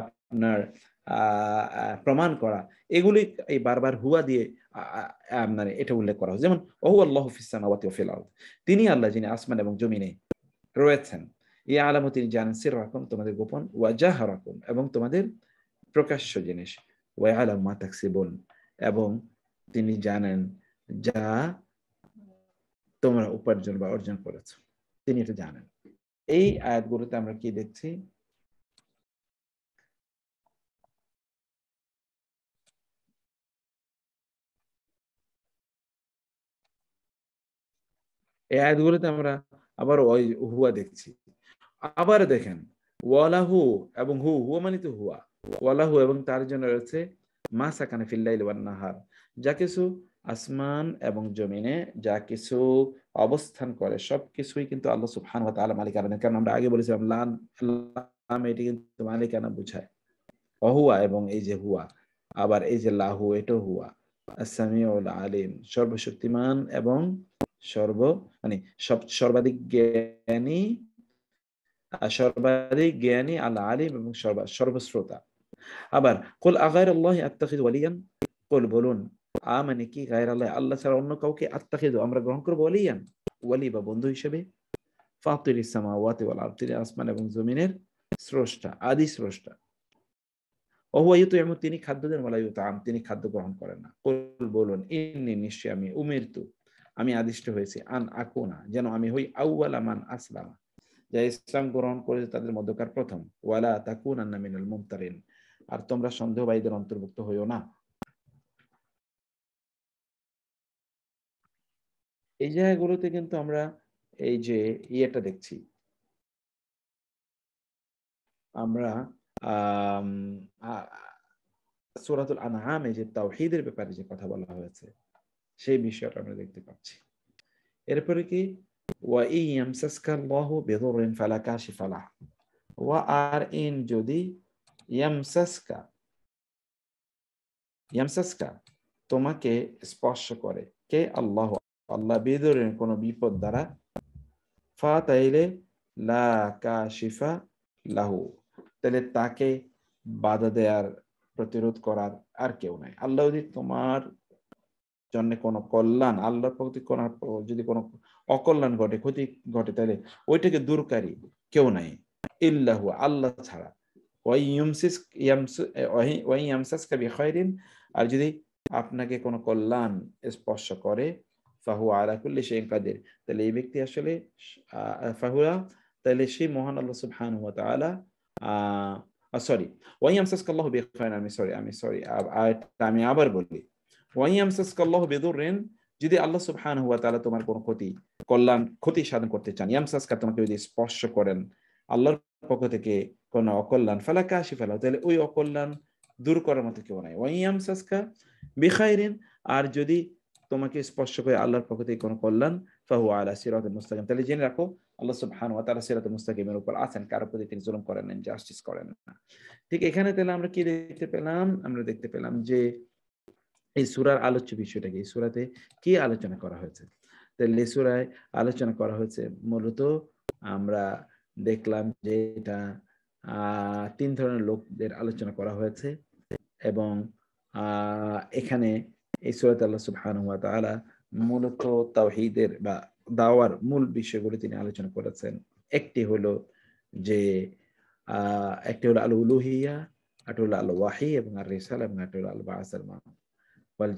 Speaker 1: আপনার প্রমাণ করা এগুলি এই বারবার হুয়া দিয়ে মানে এটা উল্লেখ করা হয়েছে যেমন অহু আল্লাহ ফিসামাওয়াতি তিনি আল্লাহ যিনি আসমান এবং জমিনে রয়েছেন আলামতিন জানসির রকম তোমাদের গোপন রকম এবং তোমাদের প্রকাশ্য জিনিস ওয়া এবং তিনি জানেন যা তোমরা উপার্জন বা অর্জন করেছ তিনি এটা জানেন এই আয়াতগুলোতে আমরা কি দেখছি এই আয়াতগুলোতে আমরা আবার ওই হুয়া দেখছি আবার দেখেন ওয়ালাহু এবং হু হুয়া মানে তো হুয়া ওয়ালাহু এবং তার জন্য রয়েছে মা সাকানে ফিল্লাইল ওয়ান নাহার যা কিছু আসমান এবং জমিনে যা কিছু অবস্থান করে সব কিছুই কিন্তু আল্লাহ সুবহান ওয়া তাআলা মালিক মালিকানা কারণ আমরা আগে বলেছিলাম লান লাম এটি কিন্তু মালিকানা বোঝায় অহুয়া এবং এই যে হুয়া আবার এই যে লাহু এটো হুয়া আসামিউল আলিম সর্বশক্তিমান এবং সর্ব মানে সব সর্বাধিক জ্ঞানী সর্বাধিক জ্ঞানী আল্লাহ আলিম এবং সর্বশ্রোতা আবার কুল আগায় আল্লাহ আত্মাখিদ ওয়ালিয়ান কুল বলুন আ মানে কি গায়ের আল্লাহ আল্লাহ ছাড়া অন্য কাউকে আত্মাখিদ আমরা গ্রহণ করবো ওয়ালিয়ান ওয়ালি বা বন্ধু হিসেবে ফাতুল ওয়াতে ওয়াল আসমান এবং জমিনের স্রষ্টা আদি স্রষ্টা অহুয়ায়ুত এমন তিনি খাদ্য দেন আম তিনি খাদ্য গ্রহণ করেন না কুল বলুন ইন্নি নিশ্চয় আমি উমিরতু আমি আদিষ্ট হয়েছি আন আকুনা যেন আমি হই আউয়ালা মান আসলামা যা ইসলাম গ্রহণ করেছে তাদের মধ্যকার প্রথম ওয়ালা তাকুন আন্না মিনাল মুমতারিন আর তোমরা সন্দেহবাদীদের অন্তর্ভুক্ত হইও না এই জায়গাগুলোতে কিন্তু আমরা এই যে ইয়েটা দেখছি আমরা সুরাতুল আনহামে যে তাওহিদের ব্যাপারে যে কথা বলা হয়েছে সেই বিষয়টা আমরা দেখতে পাচ্ছি এরপরে কি তোমাকে স্পর্শ করে কে আল্লাহ আল্লাহ বেদরের কোনো বিপদ দ্বারা তাহলে তাকে বাধা দেওয়ার প্রতিরোধ করার আর কেউ নাই আল্লাহ যদি তোমার জন্য কোনো কল্যাণ আল্লাহর প্রতি কোন যদি কোনো অকল্যাণ ঘটে ক্ষতি ঘটে তাহলে ওইটাকে দূরকারী কেউ নাই ইল্লাহু আল্লাহ ছাড়া আর যদি আপনাকে কোনো কল্যাণ স্পর্শ করে ফাহু আলাকুল্লি সে কাদের তাহলে এই ব্যক্তি আসলে ফাহুয়া তাহলে সেই মহান আল্লাহ সুবহান হুয়া তালা সরি ওয়াই আমসাস আমসাসকাল্লাহ বেখায়ন আমি সরি আমি সরি আমি আবার বলি ওয়াই আমসাস আমসাসকাল্লাহ বেদুর রেন যদি আল্লাহ সুবহান হুয়া তাহলে তোমার কোনো ক্ষতি কল্যাণ ক্ষতি সাধন করতে চান ইয়ামসাসকা তোমাকে যদি স্পর্শ করেন আল্লাহর পক্ষ থেকে কোনো অকল্যাণ ফেলাকা আসি ফেলা তাহলে ওই অকল্যাণ দূর করার মতো কেউ নাই ওই ইয়ামসাসকা বিখাইরিন আর যদি তোমাকে স্পর্শ করে আল্লাহর পক্ষ থেকে কোনো কল্যাণ ফাহু আলা সিরাত মুস্তাকিম তাহলে জেনে রাখো আল্লাহ সুবহান ওয়া তাআলা সিরাত মুস্তাকিমের উপর আছেন কারো প্রতি তিনি জুলুম করেন না জাস্টিস করেন না ঠিক এখানে তাহলে আমরা কি দেখতে পেলাম আমরা দেখতে পেলাম যে এই সুরার আলোচ্য বিষয়টাকে এই সুরাতে কি আলোচনা করা হয়েছে তাহলে সুরায় আলোচনা করা হয়েছে মূলত আমরা দেখলাম যে এটা তিন ধরনের লোকদের আলোচনা করা হয়েছে এবং এখানে এই সুরাত আল্লাহ সুবহানুয়া তালা মূলত তাওহিদের বা দাওয়ার মূল বিষয়গুলো তিনি আলোচনা করেছেন একটি হলো যে একটি হলো আল উলুহিয়া আটুল আল ওয়াহি এবং আর রেসাল এবং আটুল আল বাহাসাল ওয়াল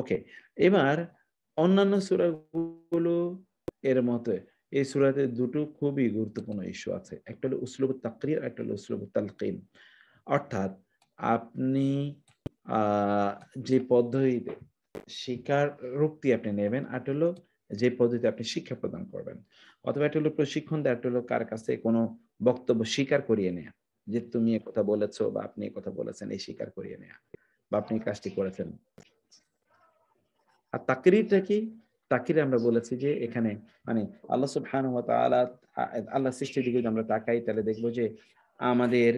Speaker 1: ওকে এবার অন্যান্য সুরাগুলো এর মতো এই সুরাতে দুটো খুবই গুরুত্বপূর্ণ ইস্যু আছে একটা হলো উসলুব তাকরির একটা হলো উসলুব তালকিন অর্থাৎ আপনি যে পদ্ধতিতে শিকার রুক্তি আপনি নেবেন আর হলো যে পদ্ধতিতে আপনি শিক্ষা প্রদান করবেন অথবা একটা হলো প্রশিক্ষণ দেওয়া একটা হলো কার কাছে কোনো বক্তব্য স্বীকার করিয়ে নেয়া যে তুমি কথা বলেছ বা আপনি কথা বলেছেন এই স্বীকার করিয়ে নেয়া বা আপনি কাজটি করেছেন আর তাকরিরটা কি তাকির আমরা বলেছি যে এখানে মানে আল্লাহ সুবহান আল্লাহ সৃষ্টির দিকে আমরা তাকাই তাহলে দেখবো যে আমাদের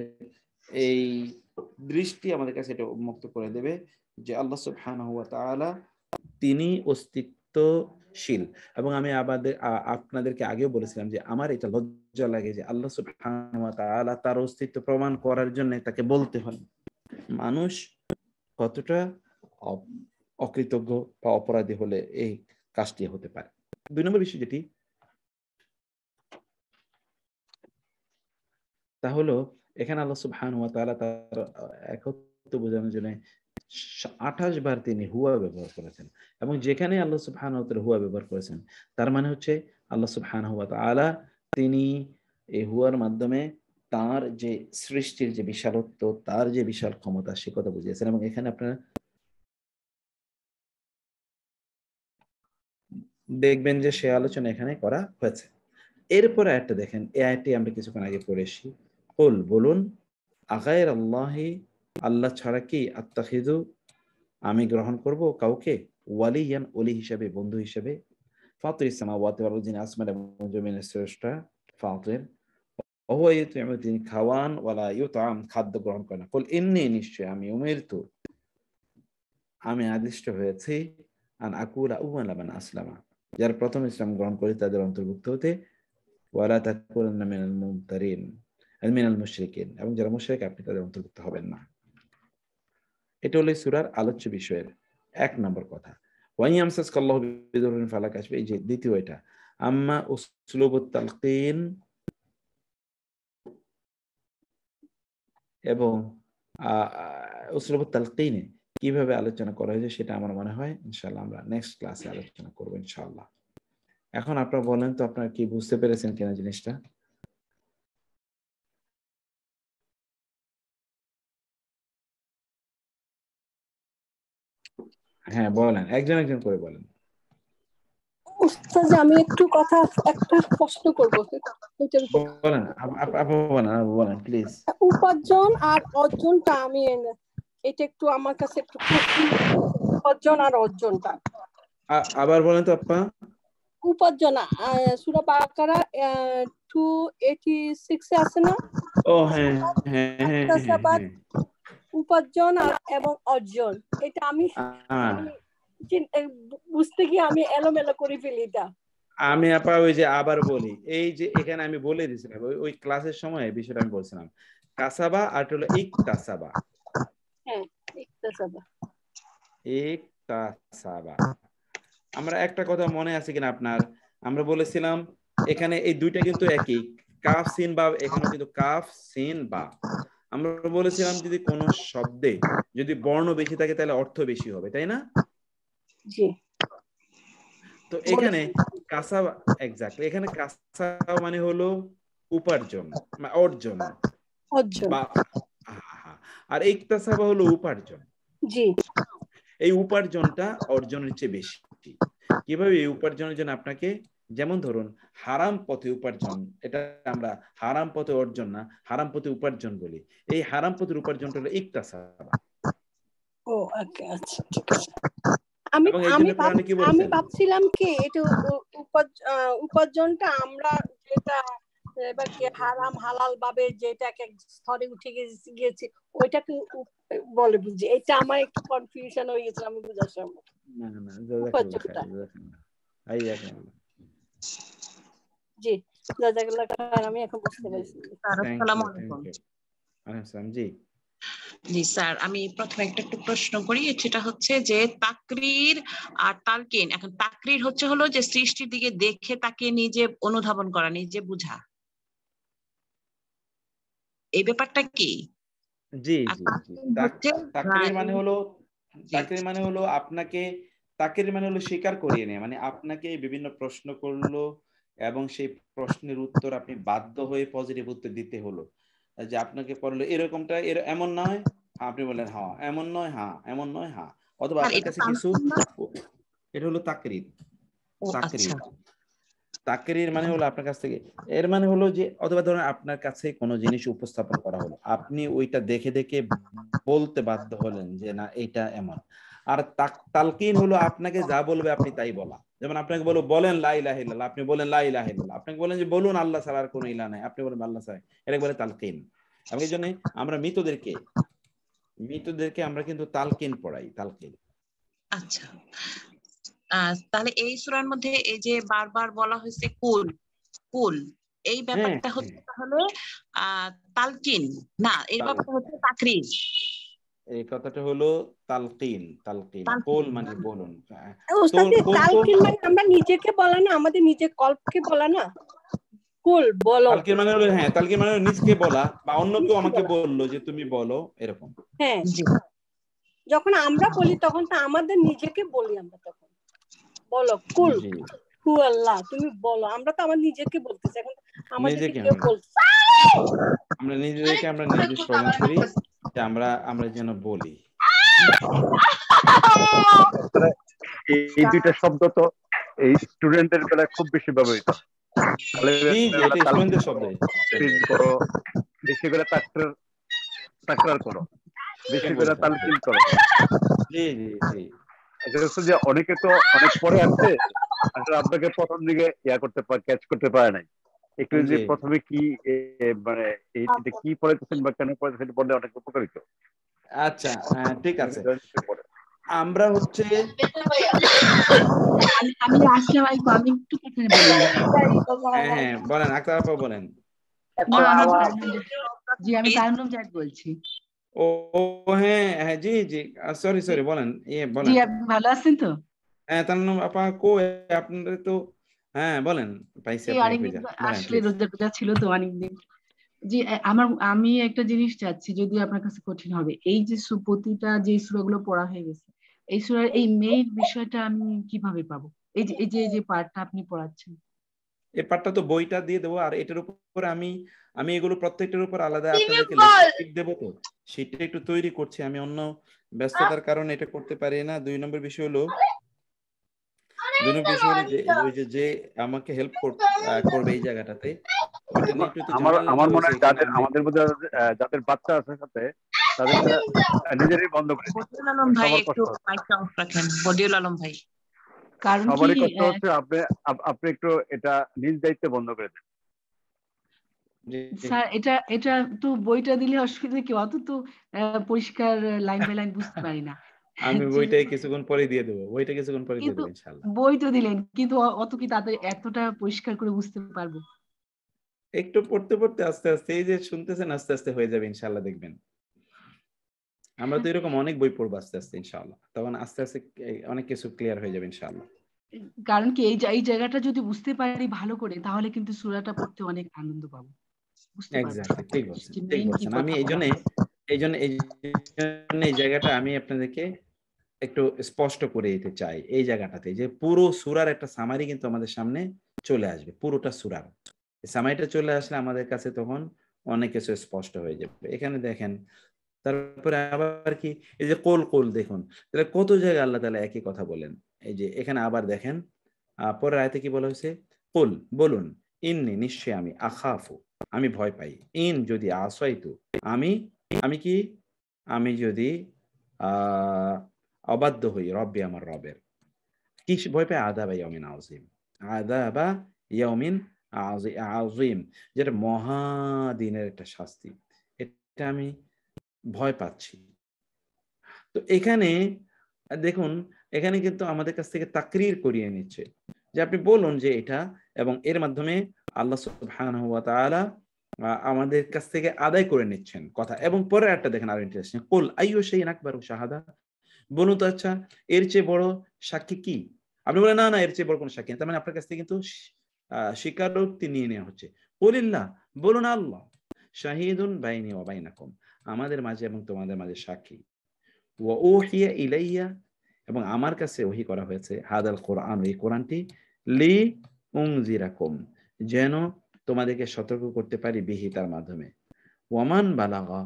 Speaker 1: এই দৃষ্টি আমাদের কাছে এটা উন্মুক্ত করে দেবে যে আল্লাহ সুবহান তিনি অস্তিত্ব শীল এবং আমি আমাদের আপনাদেরকে আগেও বলেছিলাম যে আমার এটা লজ্জা লাগে যে আল্লাহ আল্লাহ তার অস্তিত্ব প্রমাণ করার জন্য তাকে বলতে হয় মানুষ কতটা অকৃতজ্ঞ বা অপরাধী হলে এই কাজটি হতে পারে দুই নম্বর বিষয় যেটি তাহলে এখানে আল্লাহ সুবহান তার একত্র বোঝানোর জন্য আঠাশ বার তিনি হুয়া ব্যবহার করেছেন এবং যেখানে আল্লাহ সুবহানতাল হুয়া ব্যবহার করেছেন তার মানে হচ্ছে আল্লাহ সুবহান হুয়া আলা তিনি এই হুয়ার মাধ্যমে তার যে সৃষ্টির যে বিশালত্ব তার যে বিশাল ক্ষমতা সে কথা বুঝিয়েছেন এবং এখানে আপনারা দেখবেন যে সে আলোচনা এখানে করা হয়েছে এরপরে একটা দেখেন এ আয়টি আমরা কিছুক্ষণ আগে পড়েছি কুল বলুন আগায়ের আল্লাহি আল্লাহ ছাড়া কি আত্মাখিজু আমি গ্রহণ করব কাউকে ইয়ান ওলি হিসাবে বন্ধু হিসাবে ফাতুর ইসলামা ওয়াতিবাল যিনি আসমান এবং জমিনের শ্রেষ্ঠা ফাতুর তিনি খাওয়ান ওয়ালা খাদ্য গ্রহণ করে না এমনি নিশ্চয় আমি উমের আমি আদিষ্ট হয়েছি আন আকুল আউমালামান আসলামা যারা প্রথম ইসলাম গ্রহণ করে তাদের অন্তর্ভুক্ত হতে ওয়ালা তাকুল মিনাল মুমতারিন মিনাল মুশরিকিন এবং যারা মুশরিক আপনি তাদের অন্তর্ভুক্ত হবেন না এটা হলো সুরার আলোচ্য বিষয়ের এক নম্বর কথা কল্লাহ বিদরুন ফালাক আসবে এই যে দ্বিতীয় এটা আম্মা তালকিন এবং তালকিনে কিভাবে আলোচনা করা হয়েছে সেটা আমার মনে হয় ইনশাল্লাহ আমরা নেক্সট ক্লাসে আলোচনা করবো ইনশাল্লাহ এখন আপনারা বলেন তো আপনারা কি বুঝতে পেরেছেন কিনা জিনিসটা হ্যাঁ বলেন একজন একজন করে বলেন
Speaker 2: আমি একটু কথা একটা প্রশ্ন করব প্লিজ উপার্জন আর অর্জনটা আমি এটা একটু আমার কাছে একটু উপার্জন আর অর্জনটা
Speaker 1: আবার বলেন তো আপা
Speaker 2: উপার্জন সূরা বাকারা 286 আছে না
Speaker 1: ও হ্যাঁ হ্যাঁ হ্যাঁ, হ্যাঁ
Speaker 2: উপার্জন এবং অর্জন এটা আমি বুঝতে গিয়ে আমি এলোমেলো করে ফেলি এটা
Speaker 1: আমি আপা ওই যে আবার বলি এই যে এখানে আমি বলে দিয়েছিলাম ওই ক্লাসের সময় বিষয়টা আমি বলছিলাম কাসাবা আর হলো ইক কাসাবা
Speaker 2: হ্যাঁ কাসাবা
Speaker 1: কাসাবা আমরা একটা কথা মনে আছে কিনা আপনার আমরা বলেছিলাম এখানে এই দুইটা কিন্তু একই কাফ সিন বা এখানে কিন্তু কাফ সিন বা আমরা বলেছিলাম যদি কোন শব্দে যদি বর্ণ বেশি থাকে তাহলে অর্থ বেশি হবে তাই না তো এখানে কাসা এক্স্যাক্টলি এখানে কাসা মানে হলো উপার্জন অর্জন আর এই তাসাবা হলো উপার্জন জি এই উপার্জনটা অর্জনের চেয়ে বেশি কিভাবে এই উপার্জনের জন্য আপনাকে যেমন ধরুন হারাম পথে উপার্জন এটা আমরা হারাম পথে অর্জন না হারাম পথে উপার্জন বলি এই হারাম পথের উপার্জনটা হলো ইকতাসাবা
Speaker 2: ও আচ্ছা, আচ্ছা,
Speaker 1: আমি আমি আমি
Speaker 2: ভাবছিলাম কি এটা উপার্জনটা আমরা যেটা এবার কি হারাম হালাল ভাবে যেটা এক স্তরে উঠে গিয়েছে ওইটাকে বলে বুঝি এটা আমার একটু কনফিউশন হয়ে গেছিল আমি বুঝার সময়
Speaker 1: না না
Speaker 2: জি স্যার আমি প্রথমে একটা একটু প্রশ্ন করি সেটা হচ্ছে যে তাকরির আর তালকিন এখন তাকরির হচ্ছে হলো যে সৃষ্টির দিকে দেখে তাকে নিজে অনুধাবন করা নিজে বুঝা
Speaker 1: এই ব্যাপারটা কি জি জি মানে হলো মানে হলো আপনাকে তাকের মানে হলো স্বীকার করিয়ে নেয় মানে আপনাকে বিভিন্ন প্রশ্ন করলো এবং সেই প্রশ্নের উত্তর আপনি বাধ্য হয়ে পজিটিভ উত্তর দিতে হলো যে আপনাকে পড়লো এরকমটা এর এমন নয় আপনি বলেন হ্যাঁ এমন নয় হ্যাঁ এমন নয় হ্যাঁ অথবা আপনার কাছে কিছু এটা হলো তাকরির তাকরির আচ্ছা। তাকরির মানে হলো আপনার কাছ থেকে এর মানে হলো যে অথবা ধরুন আপনার কাছে কোনো জিনিস উপস্থাপন করা হলো আপনি ওইটা দেখে দেখে বলতে বাধ্য হলেন যে না এটা এমন আর তালকিন হলো আপনাকে যা বলবে আপনি তাই বলা যেমন আপনাকে বলো বলেন লাইলাহ ইল্লাল্লাহ আপনি বলেন লাই ইল্লাল্লাহ আপনাকে বলেন যে বলুন আল্লাহ ছাড়া আর কোনো ইলা নাই আপনি বলেন আল্লাহ ছাড়া এটা বলে তালকিন এবং জন্য আমরা মৃতদেরকে মৃতদেরকে আমরা কিন্তু তালকিন পড়াই তালকিন আচ্ছা
Speaker 2: তাহলে এই সুরার মধ্যে এই যে বারবার বলা হয়েছে কুল কুল এই হ্যাঁ, ব্যাপারটা হ্যাঁ। হচ্ছে তাহলে তালকিন
Speaker 1: না এই ব্যাপারটা হচ্ছে তাকরির এই কথাটা হলো তালকিন তালকিন কোল মানে বলুন হ্যাঁ।
Speaker 2: তালকিন মানে আমরা নিজেকে বলা না আমাদের নিজের কল্পকে বলা না
Speaker 1: কুল বলো তালকিন মানে হলো হ্যাঁ তালকিন মানে নিজকে বলা বা অন্য কেউ আমাকে বললো যে তুমি বলো এরকম
Speaker 2: হ্যাঁ যখন আমরা বলি তখন তো আমাদের নিজেকে বলি আমরা তখন বলো কুল আল্লাহ তুমি বলো আমরা তো আমার নিজেকে বলতেছি এখন
Speaker 1: আমরা নিজেদেরকে আমরা নিজে স্মরণ করি যে আমরা আমরা যেন বলি এই দুইটা শব্দ তো এই স্টুডেন্টদের বেলায় খুব বেশি
Speaker 3: ব্যবহৃত বেশি করো বেশি করো জি জি জি আচ্ছা, অনেকে তো অনেক পরে আছে আসলে আপনাকে প্রথম দিকে ইয়া করতে পারে ক্যাচ করতে পারে নাই একটু যে প্রথমে কি মানে এইটা আচ্ছা। কি পড়াইতেছেন বা কেন পড়াইতেছেন বললে অনেক উপকারিত আচ্ছা হ্যাঁ, ঠিক আছে
Speaker 1: আমরা হচ্ছে
Speaker 2: আমি আসলে ভাই আমি একটু কথা বলি হ্যাঁ,
Speaker 1: হ্যাঁ বলেন আক্তার আপা বলেন আচ্ছা,
Speaker 2: জি আমি তারুণ জাট বলছি
Speaker 1: ও হ্যাঁ হ্যাঁ জি জি সরি সরি বলেন ইয়ে বলেন জি আপনি ভালো আছেন তো হ্যাঁ তার নাম আপা তো হ্যাঁ বলেন আসলে
Speaker 2: তো অনেকদিন জি আমার আমি একটা জিনিস চাচ্ছি যদি আপনার কাছে কঠিন হবে এই যে প্রতিটা যে সুরাগুলো পড়া হয়ে গেছে এই সুরার এই মেইন বিষয়টা আমি কিভাবে পাবো এই যে এই যে এই যে পার্টটা আপনি পড়াচ্ছেন
Speaker 1: এই পার্টটা তো বইটা দিয়ে দেবো আর এটার উপর আমি আমি এগুলো প্রত্যেকটার উপর আলাদা আপনাদেরকে লিখে দেব তো সেটা একটু তৈরি করছি আমি অন্য ব্যস্ততার কারণে এটা করতে পারি না দুই নম্বর বিষয় হলো যাদের
Speaker 3: বাচ্চা আছে সাথে নিজেরই বন্ধ করে
Speaker 2: সবারই কষ্ট হচ্ছে
Speaker 3: আপনি আপনি একটু এটা নিজ দায়িত্বে বন্ধ করে দেন স্যার
Speaker 2: এটা এটা তো বইটা দিলে অসুবিধা কি অত তো পরিষ্কার লাইন বাই লাইন বুঝতে পারি না
Speaker 1: আমি আচ্ছা। বইটা কিছুক্ষণ পরে দিয়ে দেবো বইটা কিছুক্ষণ পরে দিয়ে দেবো ইনশাআল্লাহ
Speaker 2: বই তো দিলেন কিন্তু অত কি তাদের এতটা পরিষ্কার করে বুঝতে পারবো
Speaker 1: একটু পড়তে পড়তে আস্তে আস্তে এই যে শুনতেছেন আস্তে আস্তে হয়ে যাবে ইনশাআল্লাহ দেখবেন আমরা তো এরকম অনেক বই পড়বো আস্তে আস্তে ইনশাআল্লাহ তখন আস্তে আস্তে অনেক কিছু ক্লিয়ার হয়ে যাবে ইনশাআল্লাহ
Speaker 2: কারণ কি এই এই জায়গাটা যদি বুঝতে পারি ভালো করে তাহলে কিন্তু সূরাটা পড়তে অনেক আনন্দ পাবো
Speaker 1: এক্স্যাক্টলি ঠিক বলছেন ঠিক বলছেন আমি এই জন্য এই জন্য এই জন্য এই জায়গাটা আমি আপনাদেরকে একটু স্পষ্ট করে দিতে চাই এই জায়গাটাতে যে পুরো সুরার একটা সামারি কিন্তু আমাদের সামনে চলে আসবে পুরোটা সুরার সামারিটা চলে আসলে আমাদের কাছে তখন অনেক কিছু স্পষ্ট হয়ে যাবে এখানে দেখেন তারপরে আবার কি এই যে কোল কোল দেখুন তাহলে কত জায়গায় আল্লাহ তালা একই কথা বলেন এই যে এখানে আবার দেখেন পরের আয়তে কি বলা হয়েছে কোল বলুন ইন্নি নিশ্চয় আমি আখাফু আমি ভয় পাই ইন যদি তো আমি আমি কি আমি যদি আহ অবাধ্য হই রব্বে আমার রবের কি ভয় পায় আদাবা ইয়মিন আউজিম আদাবা ইয়মিন আজিম যেটা মহাদিনের একটা শাস্তি এটা আমি ভয় পাচ্ছি তো এখানে দেখুন এখানে কিন্তু আমাদের কাছ থেকে তাকরির করিয়ে নিচ্ছে যে আপনি বলুন যে এটা এবং এর মাধ্যমে আল্লাহ সুবহান আমাদের কাছ থেকে আদায় করে নিচ্ছেন কথা এবং পরে একটা দেখেন আরো ইন্টারেস্টিং কুল আইও সেই আকবার শাহাদা বলুন তো আচ্ছা এর চেয়ে বড় সাক্ষী কি আপনি বলেন না না এর চেয়ে বড় কোনো সাক্ষী তার মানে আপনার কাছ থেকে কিন্তু স্বীকারোক্তি নিয়ে নেওয়া হচ্ছে বলিল্লা বলুন আল্লাহ শাহিদুন বাইনি ও বাইনাকুম আমাদের মাঝে এবং তোমাদের মাঝে সাক্ষী ও হিয়া ইলাইয়া এবং আমার কাছে ওহি করা হয়েছে হাদাল কোরআন এই কোরআনটি লি উং উংজিরাকুম যেন তোমাদেরকে সতর্ক করতে পারি বিহি তার মাধ্যমে ওমান বালাগা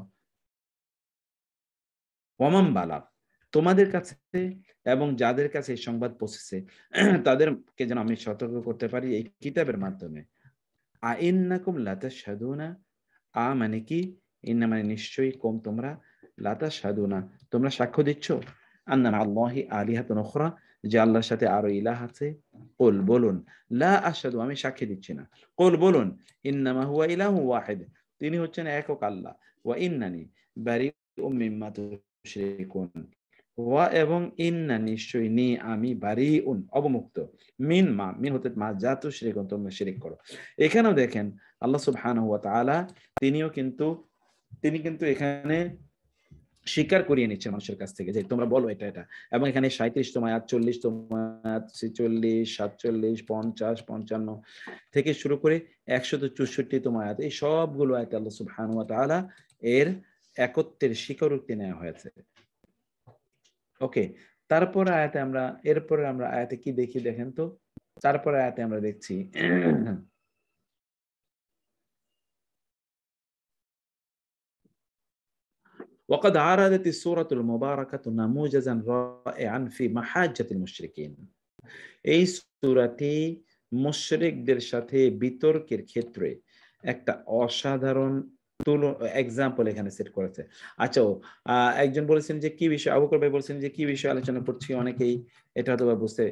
Speaker 1: ওমান বালাগ তোমাদের কাছে এবং যাদের কাছে এই সংবাদ পৌঁছেছে তাদেরকে যেন আমি সতর্ক করতে পারি এই কিতাবের মাধ্যমে আইন্নাকুম সাধুনা আ মানে কি ইন্না মানে নিশ্চয়ই কম তোমরা সাধুনা তোমরা সাক্ষ্য দিচ্ছ আন্না আল্লাহি যে আল্লাহর সাথে আরো ইলাহ আছে কোল বলুন লা আসাদু আমি সাক্ষী দিচ্ছি না কোল বলুন ইন্নামা হুয়া ইলাহ তিনি হচ্ছেন একক আল্লাহ ওয়া ইন্নানি বারি ও মিম্মা ওয়া এবং ইন্না নিশ্চয়ই নি আমি বাড়ি উন অবমুক্ত মিন মা মিন হতে মা জাতু শ্রীকন তোমরা শিরিক করো এখানেও দেখেন আল্লাহ সুবহানাহু ওয়া তিনিও কিন্তু তিনি কিন্তু এখানে স্বীকার করিয়ে নিচ্ছে মানুষের কাছ থেকে যে তোমরা বলো এটা এটা এবং এখানে সাঁত্রিশ তোমায় আটচল্লিশ তোমায় ছেচল্লিশ সাতচল্লিশ পঞ্চাশ পঞ্চান্ন থেকে শুরু করে একশত চৌষট্টি তোমায় এই সবগুলো আয়াত আল্লাহ সুবহান ওয়া তাআলা এর একত্রের স্বীকারোক্তি নেওয়া হয়েছে ওকে তারপর আয়াতে আমরা এরপরে আমরা আয়াতে কি দেখি দেখেন তো তারপরে আয়াতে আমরা দেখছি وقد عرضت السورة المباركة نموذجا رائعا في محاجة المشركين এই সূরাটি মুশরিকদের সাথে বিতর্কের ক্ষেত্রে একটা অসাধারণ এক্সাম্পল এখানে সেট করেছে আচ্ছা একজন বলেছেন যে কি বিষয় আবুকর ভাই বলছেন যে কি বিষয় আলোচনা করছি অনেকেই এটা হয়তো বুঝতে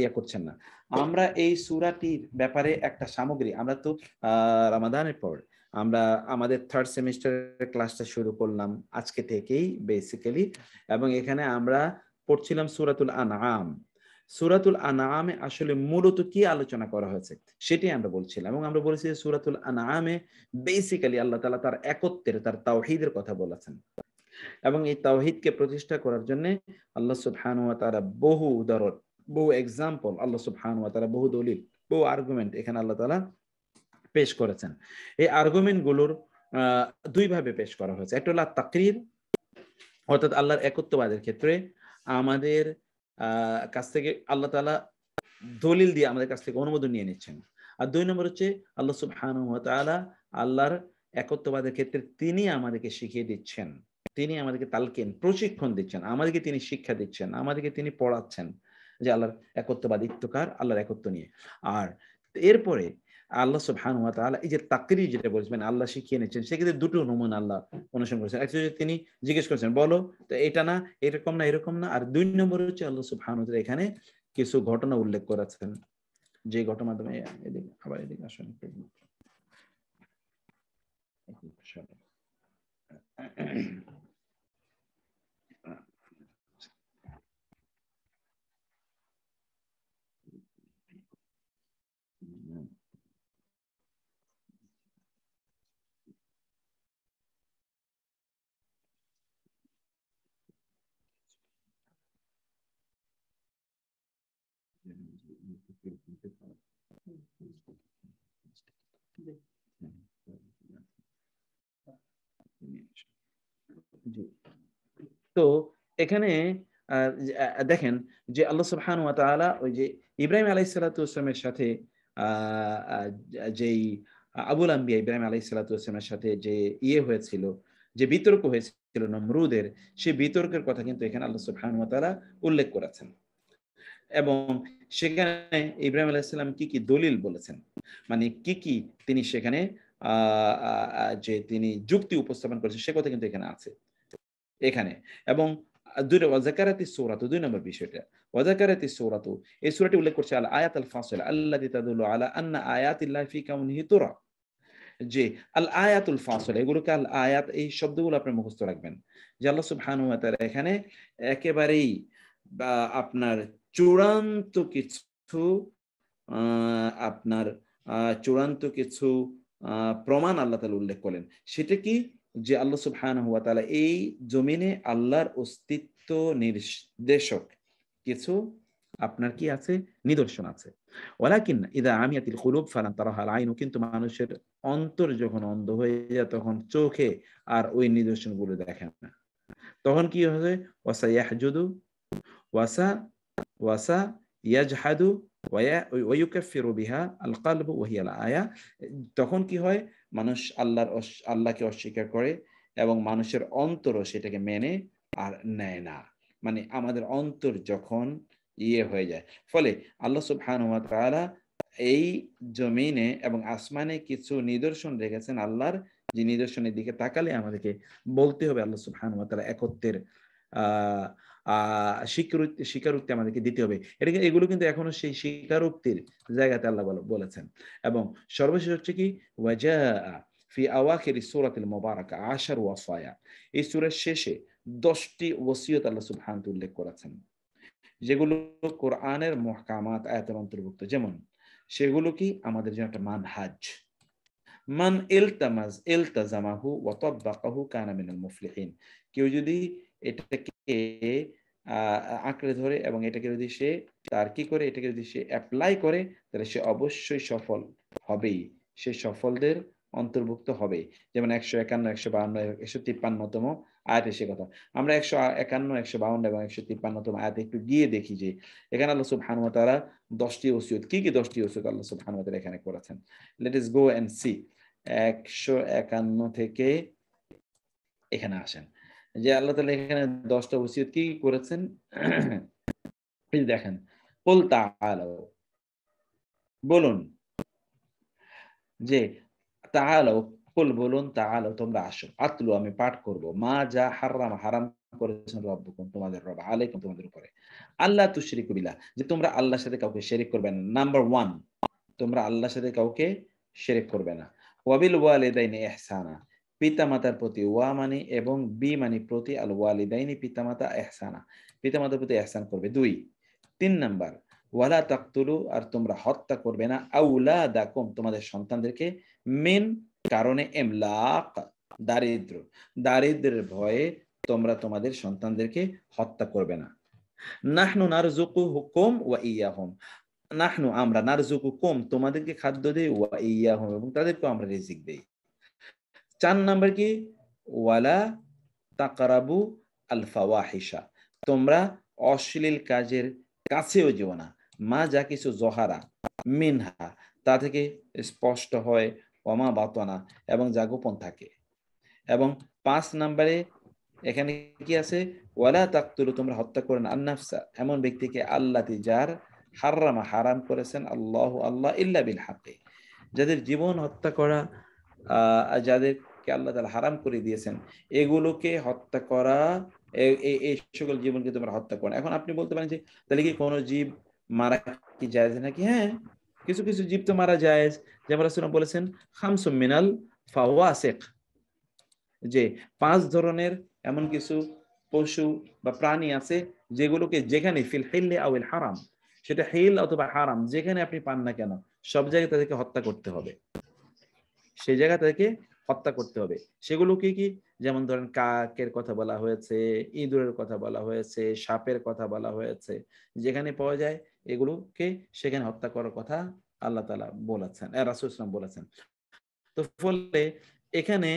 Speaker 1: ইয়া করছেন না আমরা এই সুরাটির ব্যাপারে একটা সামগ্রী আমরা তো রামাদানের পর আমরা আমাদের থার্ড সেমিস্টারের ক্লাসটা শুরু করলাম আজকে থেকেই বেসিক্যালি এবং এখানে আমরা পড়ছিলাম সুরাতুল আনাম সুরাতুল আনামে আসলে মূলত কি আলোচনা করা হয়েছে সেটি আমরা বলছিলাম এবং আমরা বলেছি যে সুরাতুল আনামে বেসিক্যালি আল্লাহ তালা তার একত্রের তার তাওহিদের কথা বলেছেন এবং এই তাওহিদকে প্রতিষ্ঠা করার জন্য আল্লাহ সুবহান ওয়া তারা বহু উদাহরণ বহু এক্সাম্পল আল্লাহ সুবহান ওয়া তারা বহু দলিল বহু আর্গুমেন্ট এখানে আল্লাহ তালা পেশ করেছেন এই আর্গুমেন্টগুলোর দুইভাবে পেশ করা হয়েছে একটা হল তাকরির অর্থাৎ আল্লাহর একত্ববাদের ক্ষেত্রে আমাদের কাছ থেকে আল্লাহ তালা দলিল দিয়ে আমাদের কাছ থেকে অনুমোদন নিয়ে নিচ্ছেন আর দুই নম্বর হচ্ছে আল্লাহ সুবহান তালা আল্লাহর একত্ববাদের ক্ষেত্রে তিনি আমাদেরকে শিখিয়ে দিচ্ছেন তিনি আমাদেরকে তালকেন প্রশিক্ষণ দিচ্ছেন আমাদেরকে তিনি শিক্ষা দিচ্ছেন আমাদেরকে তিনি পড়াচ্ছেন যে আল্লাহর একত্ববাদিত্বকার আল্লাহর একত্ব নিয়ে আর এরপরে আল্লাহ সুবহান ওয়া আল্লাহ এই যে তাকরি যেটা বলছেন আল্লাহ শিখিয়ে নিচ্ছেন সেক্ষেত্রে দুটো নমুন আল্লাহ অনুসরণ করেছেন একটা তিনি জিজ্ঞেস করেছেন বলো তো এটা না এরকম না এরকম না আর দুই নম্বর হচ্ছে আল্লাহ সুবহান এখানে কিছু ঘটনা উল্লেখ করেছেন যে ঘটনা মাধ্যমে এদিকে আবার এদিকে আসুন একটু তো এখানে দেখেন যে আল্লাহ সুবহান ওয়া তাআলা ওই যে ইব্রাহিম আলাইহিস সালাতু ওয়াসালামের সাথে যেই আবুল আম্বিয়া ইব্রাহিম আলাইহিস সালাতু ওয়াসালামের সাথে যে ইয়ে হয়েছিল যে বিতর্ক হয়েছিল নমরুদের সেই বিতর্কের কথা কিন্তু এখানে আল্লাহ সুবহান ওয়া তাআলা উল্লেখ করেছেন এবং সেখানে ইব্রাহিম আলাইসাল্লাম কি কি দলিল বলেছেন মানে কি কি তিনি সেখানে যে তিনি যুক্তি উপস্থাপন করেছেন সে কথা কিন্তু এখানে আছে এখানে এবং দুই ওয়াজাকারাতি সৌরাত দুই নম্বর বিষয়টা ওয়াজাকারাতি সৌরাত এই সুরাটি উল্লেখ করছে আল আয়াত আল ফাসিল আল্লাহ তাদুল আলা আন্না আয়াতিল্লাহ ফি কাউন হিতুরা যে আল আয়াতুল ফাসল এগুলোকে আল আয়াত এই শব্দগুলো আপনি মুখস্থ রাখবেন যে আল্লাহ সুবহানাহু ওয়া তাআলা এখানে একেবারেই আপনার চূড়ান্ত কিছু আপনার চূড়ান্ত কিছু প্রমাণ আল্লাহ তালা উল্লেখ করেন সেটা কি যে আল্লাহ সুবহান হুয়া তালা এই জমিনে আল্লাহর অস্তিত্ব নির্দেশক কিছু আপনার কি আছে নিদর্শন আছে ওলাকিন ইদা আমি আতিল ফালান তারা হাল কিন্তু মানুষের অন্তর যখন অন্ধ হয়ে যায় তখন চোখে আর ওই গুলো দেখে না তখন কি হবে ওয়াসা ইয়াহজুদু ওয়াসা ওয়াসা ইয়াজহাদু ওয়াইকাফিরু বিহা আল কালব ওহিয়াল আয়া তখন কি হয় মানুষ আল্লাহর আল্লাহকে অস্বীকার করে এবং মানুষের অন্তরও সেটাকে মেনে আর নেয় না মানে আমাদের অন্তর যখন ইয়ে হয়ে যায় ফলে আল্লাহ সুবহানুয়া তারা এই জমিনে এবং আসমানে কিছু নিদর্শন রেখেছেন আল্লাহর যে নিদর্শনের দিকে তাকালে আমাদেরকে বলতে হবে আল্লাহ সুবহানুয়া একত্রের আহ স্বীকারোক্তি স্বীকারোক্তি আমাদেরকে দিতে হবে এটাকে এগুলো কিন্তু এখনো সেই স্বীকারোক্তির জায়গাতে আল্লাহ বলেছেন এবং সর্বশেষ হচ্ছে কি ওয়াজা ফি আওয়াখের সুরাতিল মোবারক আশার ওয়াসায়া এই সুরের শেষে দশটি ওসিয়ত আল্লাহ সুবহানত উল্লেখ করেছেন যেগুলো কোরআনের মহকামাত আয়াতের অন্তর্ভুক্ত যেমন সেগুলো কি আমাদের জন্য একটা মান হাজ মান এলতামাজ এলতাজামাহু ওয়াতাব্বাকাহু কানা মিনাল মুফলিহিন কেউ যদি এটাকে আঁকড়ে ধরে এবং এটাকে যদি সে তার কি করে এটাকে যদি সে অ্যাপ্লাই করে তাহলে সে অবশ্যই সফল হবেই সে সফলদের অন্তর্ভুক্ত হবে যেমন একশো একান্ন একশো বাহান্ন একশো তিপ্পান্নতম আয়াতে সে কথা আমরা একশো একান্ন একশো বাউন্ন এবং একশো তিপ্পান্নতম আয়াতে একটু গিয়ে দেখি যে এখানে আল্লাহ সুবহানুয়া তারা দশটি ওসিয়ত কি কি দশটি ওসিয়ত আল্লাহ সুবহানুয়া তারা এখানে করেছেন let us go and see একশো একান্ন থেকে এখানে আসেন যে আল্লাহ তালা এখানে দশটা ওসিয়ত কি করেছেন দেখেন বলুন যে তাহালাও কুল বলুন তোমরা আসো আতলু আমি পাঠ করব মা যা হারাম হারাম করেছেন তোমাদের রব আলাইকুম তোমাদের উপরে আল্লাহ তু বিলা যে তোমরা আল্লাহর সাথে কাউকে শেরিক করবে না নাম্বার ওয়ান তোমরা আল্লাহর সাথে কাউকে শেরিক করবে না ওয়াবিল ওয়ালিদাইনে ইহসানা পিতামাতার প্রতি ওয়া মানি এবং বি মানি প্রতি আল ওয়ালিদাইনি পিতামাতা এহসানা পিতামাতার প্রতি এহসান করবে দুই তিন নাম্বার ওয়ালা তাকতুলু আর তোমরা হত্যা করবে না আউলা দাকুম তোমাদের সন্তানদেরকে মেন কারণে এমলাক দারিদ্র দারিদ্রের ভয়ে তোমরা তোমাদের সন্তানদেরকে হত্যা করবে না নাহনু নারজুকু হুকুম ওয়া ইয়াহুম নাহনু আমরা নারজুকু কুম তোমাদেরকে খাদ্য দেই ওয়া ইয়াহুম এবং তাদেরকেও আমরা রিজিক দেই চার নাম্বার কি ওয়ালা তাকারাবু আলফাওয়াহিসা তোমরা অশ্লীল কাজের কাছেও যেও না মা যা কিছু জহারা মিনহা তা থেকে স্পষ্ট হয় অমা বাতনা এবং যা গোপন থাকে এবং পাঁচ নাম্বারে এখানে কি আছে ওয়ালা তাকতুলু তোমরা হত্যা করেন আন্নাফসা এমন ব্যক্তিকে আল্লাহ যার হাররামা হারাম করেছেন আল্লাহ আল্লাহ ইল্লা বিল হাতে যাদের জীবন হত্যা করা যাদের হককে আল্লাহ তালা হারাম করে দিয়েছেন এগুলোকে হত্যা করা এই সকল জীবনকে তোমরা হত্যা করো এখন আপনি বলতে পারেন যে তাহলে কি কোনো জীব মারা কি যায় নাকি হ্যাঁ কিছু কিছু জীব তো মারা যায় যেমন রাসুলাম বলেছেন খামসুম মিনাল ফাওয়াসেক যে পাঁচ ধরনের এমন কিছু পশু বা প্রাণী আছে যেগুলোকে যেখানে ফিল হিল্লে আউল হারাম সেটা হিল অথবা হারাম যেখানে আপনি পান না কেন সব জায়গায় তাদেরকে হত্যা করতে হবে সেই জায়গা তাদেরকে হত্যা করতে হবে সেগুলোকে কি যেমন ধরেন কাকের কথা বলা হয়েছে ইঁদুরের কথা বলা হয়েছে সাপের কথা বলা হয়েছে যেখানে পাওয়া যায় এগুলোকে সেখানে হত্যা করার কথা আল্লাহ তালা বলেছেন রাসুল ইসলাম বলেছেন তো ফলে এখানে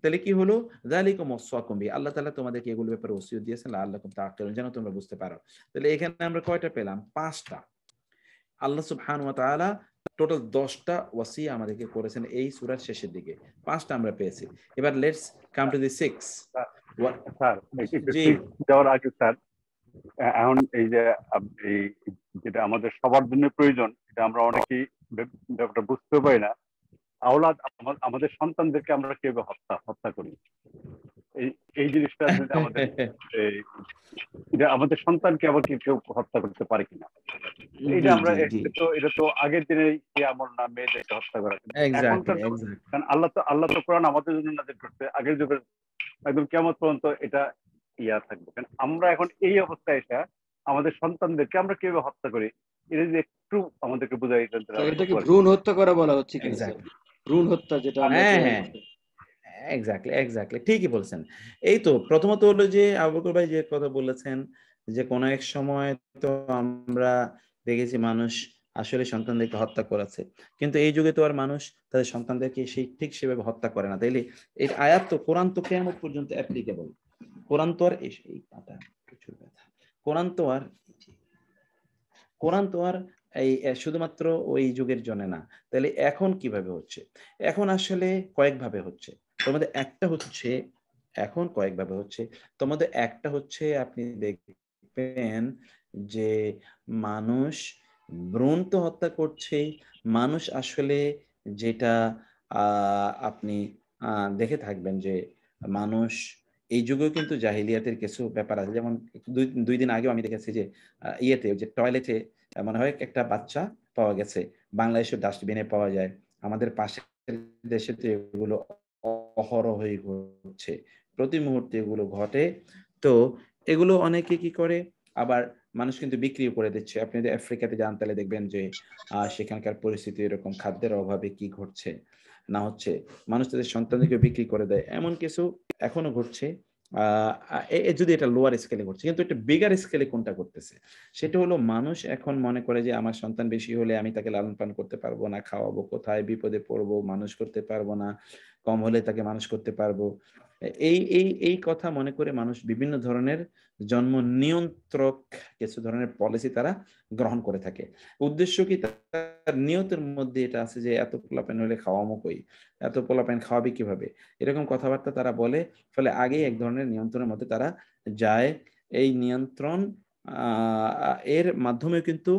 Speaker 1: তাহলে কি হলো জালিকুম ওয়াসাকুমবি আল্লাহ তালা তোমাদেরকে এগুলো ব্যাপারে ওসিও দিয়েছেন আল্লাহকুম তাআকুল যেন তোমরা বুঝতে পারো তাহলে এখানে আমরা কয়টা পেলাম পাঁচটা আল্লাহ সুবহান ওয়া তাআলা টোটাল দশটা ওয়াসি আমাদেরকে করেছেন এই সুরার শেষের দিকে পাঁচটা আমরা পেয়েছি এবার let's come to the six যাওয়ার আগে স্যার এখন
Speaker 3: এই যে যেটা আমাদের সবার জন্য প্রয়োজন এটা আমরা অনেকেই ব্যাপারটা বুঝতে পারি না আওলাদ আমাদের সন্তানদেরকে আমরা কেউ হত্যা হত্যা করি এই জিনিসটা আমাদের [LAUGHS] আমাদের সন্তানকে আবার কি কেউ হত্যা করতে পারে কিনা এটা আমরা তো এটা তো আগের দিনে আমার না মেয়েদেরকে হত্যা করা কারণ আল্লাহ তো আল্লাহ তো কোরআন আমাদের জন্য নাজির করছে আগের যুগের একদম কেমন পর্যন্ত এটা ইয়া থাকবে কারণ আমরা এখন এই অবস্থায় এসে আমাদের সন্তানদেরকে আমরা কিভাবে হত্যা করি এটা যে একটু আমাদেরকে বোঝাই এটাকে ভ্রূণ
Speaker 1: হত্যা করা বলা হচ্ছে কি ভ্রূণ হত্যা যেটা হ্যাঁ এক্স্যাক্টলি এক্স্যাক্টলি ঠিকই বলছেন এই তো প্রথমত হলো যে আবুবকর ভাই যে কথা বলেছেন যে কোন এক সময় তো আমরা দেখেছি মানুষ আসলে সন্তানদেরকে হত্যা করেছে কিন্তু এই যুগে তো আর মানুষ তাদের সন্তানদেরকে সেই ঠিক সেভাবে হত্যা করে না তাইলে এই আয়াত তো কোরআন তো কেমন পর্যন্ত অ্যাপ্লিকেবল কোরআন তো আর এই পাতা প্রচুর ব্যথা কোরআন তো আর কোরআন তো আর এই শুধুমাত্র ওই যুগের জন্য না তাহলে এখন কিভাবে হচ্ছে এখন আসলে কয়েকভাবে হচ্ছে তোমাদের একটা হচ্ছে এখন কয়েকভাবে হচ্ছে তোমাদের একটা হচ্ছে আপনি দেখবেন যে মানুষ ভ্রূণ তো হত্যা করছে মানুষ আসলে যেটা আপনি দেখে থাকবেন যে মানুষ এই যুগেও কিন্তু জাহিলিয়াতের কিছু ব্যাপার আছে যেমন দুই দিন আগেও আমি দেখেছি যে ইয়েতে যে টয়লেটে মনে হয় একটা বাচ্চা পাওয়া গেছে বাংলাদেশের ডাস্টবিনে পাওয়া যায় আমাদের পাশের দেশে তো এগুলো অহরহ ঘটছে প্রতি মুহূর্তে এগুলো ঘটে তো এগুলো অনেকে কি করে আবার মানুষ কিন্তু বিক্রিও করে দিচ্ছে আপনি যদি আফ্রিকাতে যান তাহলে দেখবেন যে সেখানকার পরিস্থিতি এরকম খাদ্যের অভাবে কি ঘটছে না হচ্ছে মানুষ তাদের সন্তানদেরকে বিক্রি করে দেয় এমন কিছু এখনো ঘটছে যদি এটা লোয়ার স্কেলে করছে কিন্তু একটা বিগার স্কেলে কোনটা করতেছে সেটা হলো মানুষ এখন মনে করে যে আমার সন্তান বেশি হলে আমি তাকে লালন পালন করতে পারবো না খাওয়াবো কোথায় বিপদে পড়বো মানুষ করতে পারবো না কম হলে তাকে মানুষ করতে পারবো এই এই এই কথা মনে করে মানুষ বিভিন্ন ধরনের জন্ম নিয়ন্ত্রক কিছু ধরনের পলিসি তারা গ্রহণ করে থাকে উদ্দেশ্য কি তার নিয়তের মধ্যে এটা আছে যে এত পোলাপেন হলে খাওয়ামো কই এত পোলাপেন খাওয়াবে কিভাবে এরকম কথাবার্তা তারা বলে ফলে আগেই এক ধরনের নিয়ন্ত্রণের মধ্যে তারা যায় এই নিয়ন্ত্রণ এর মাধ্যমে কিন্তু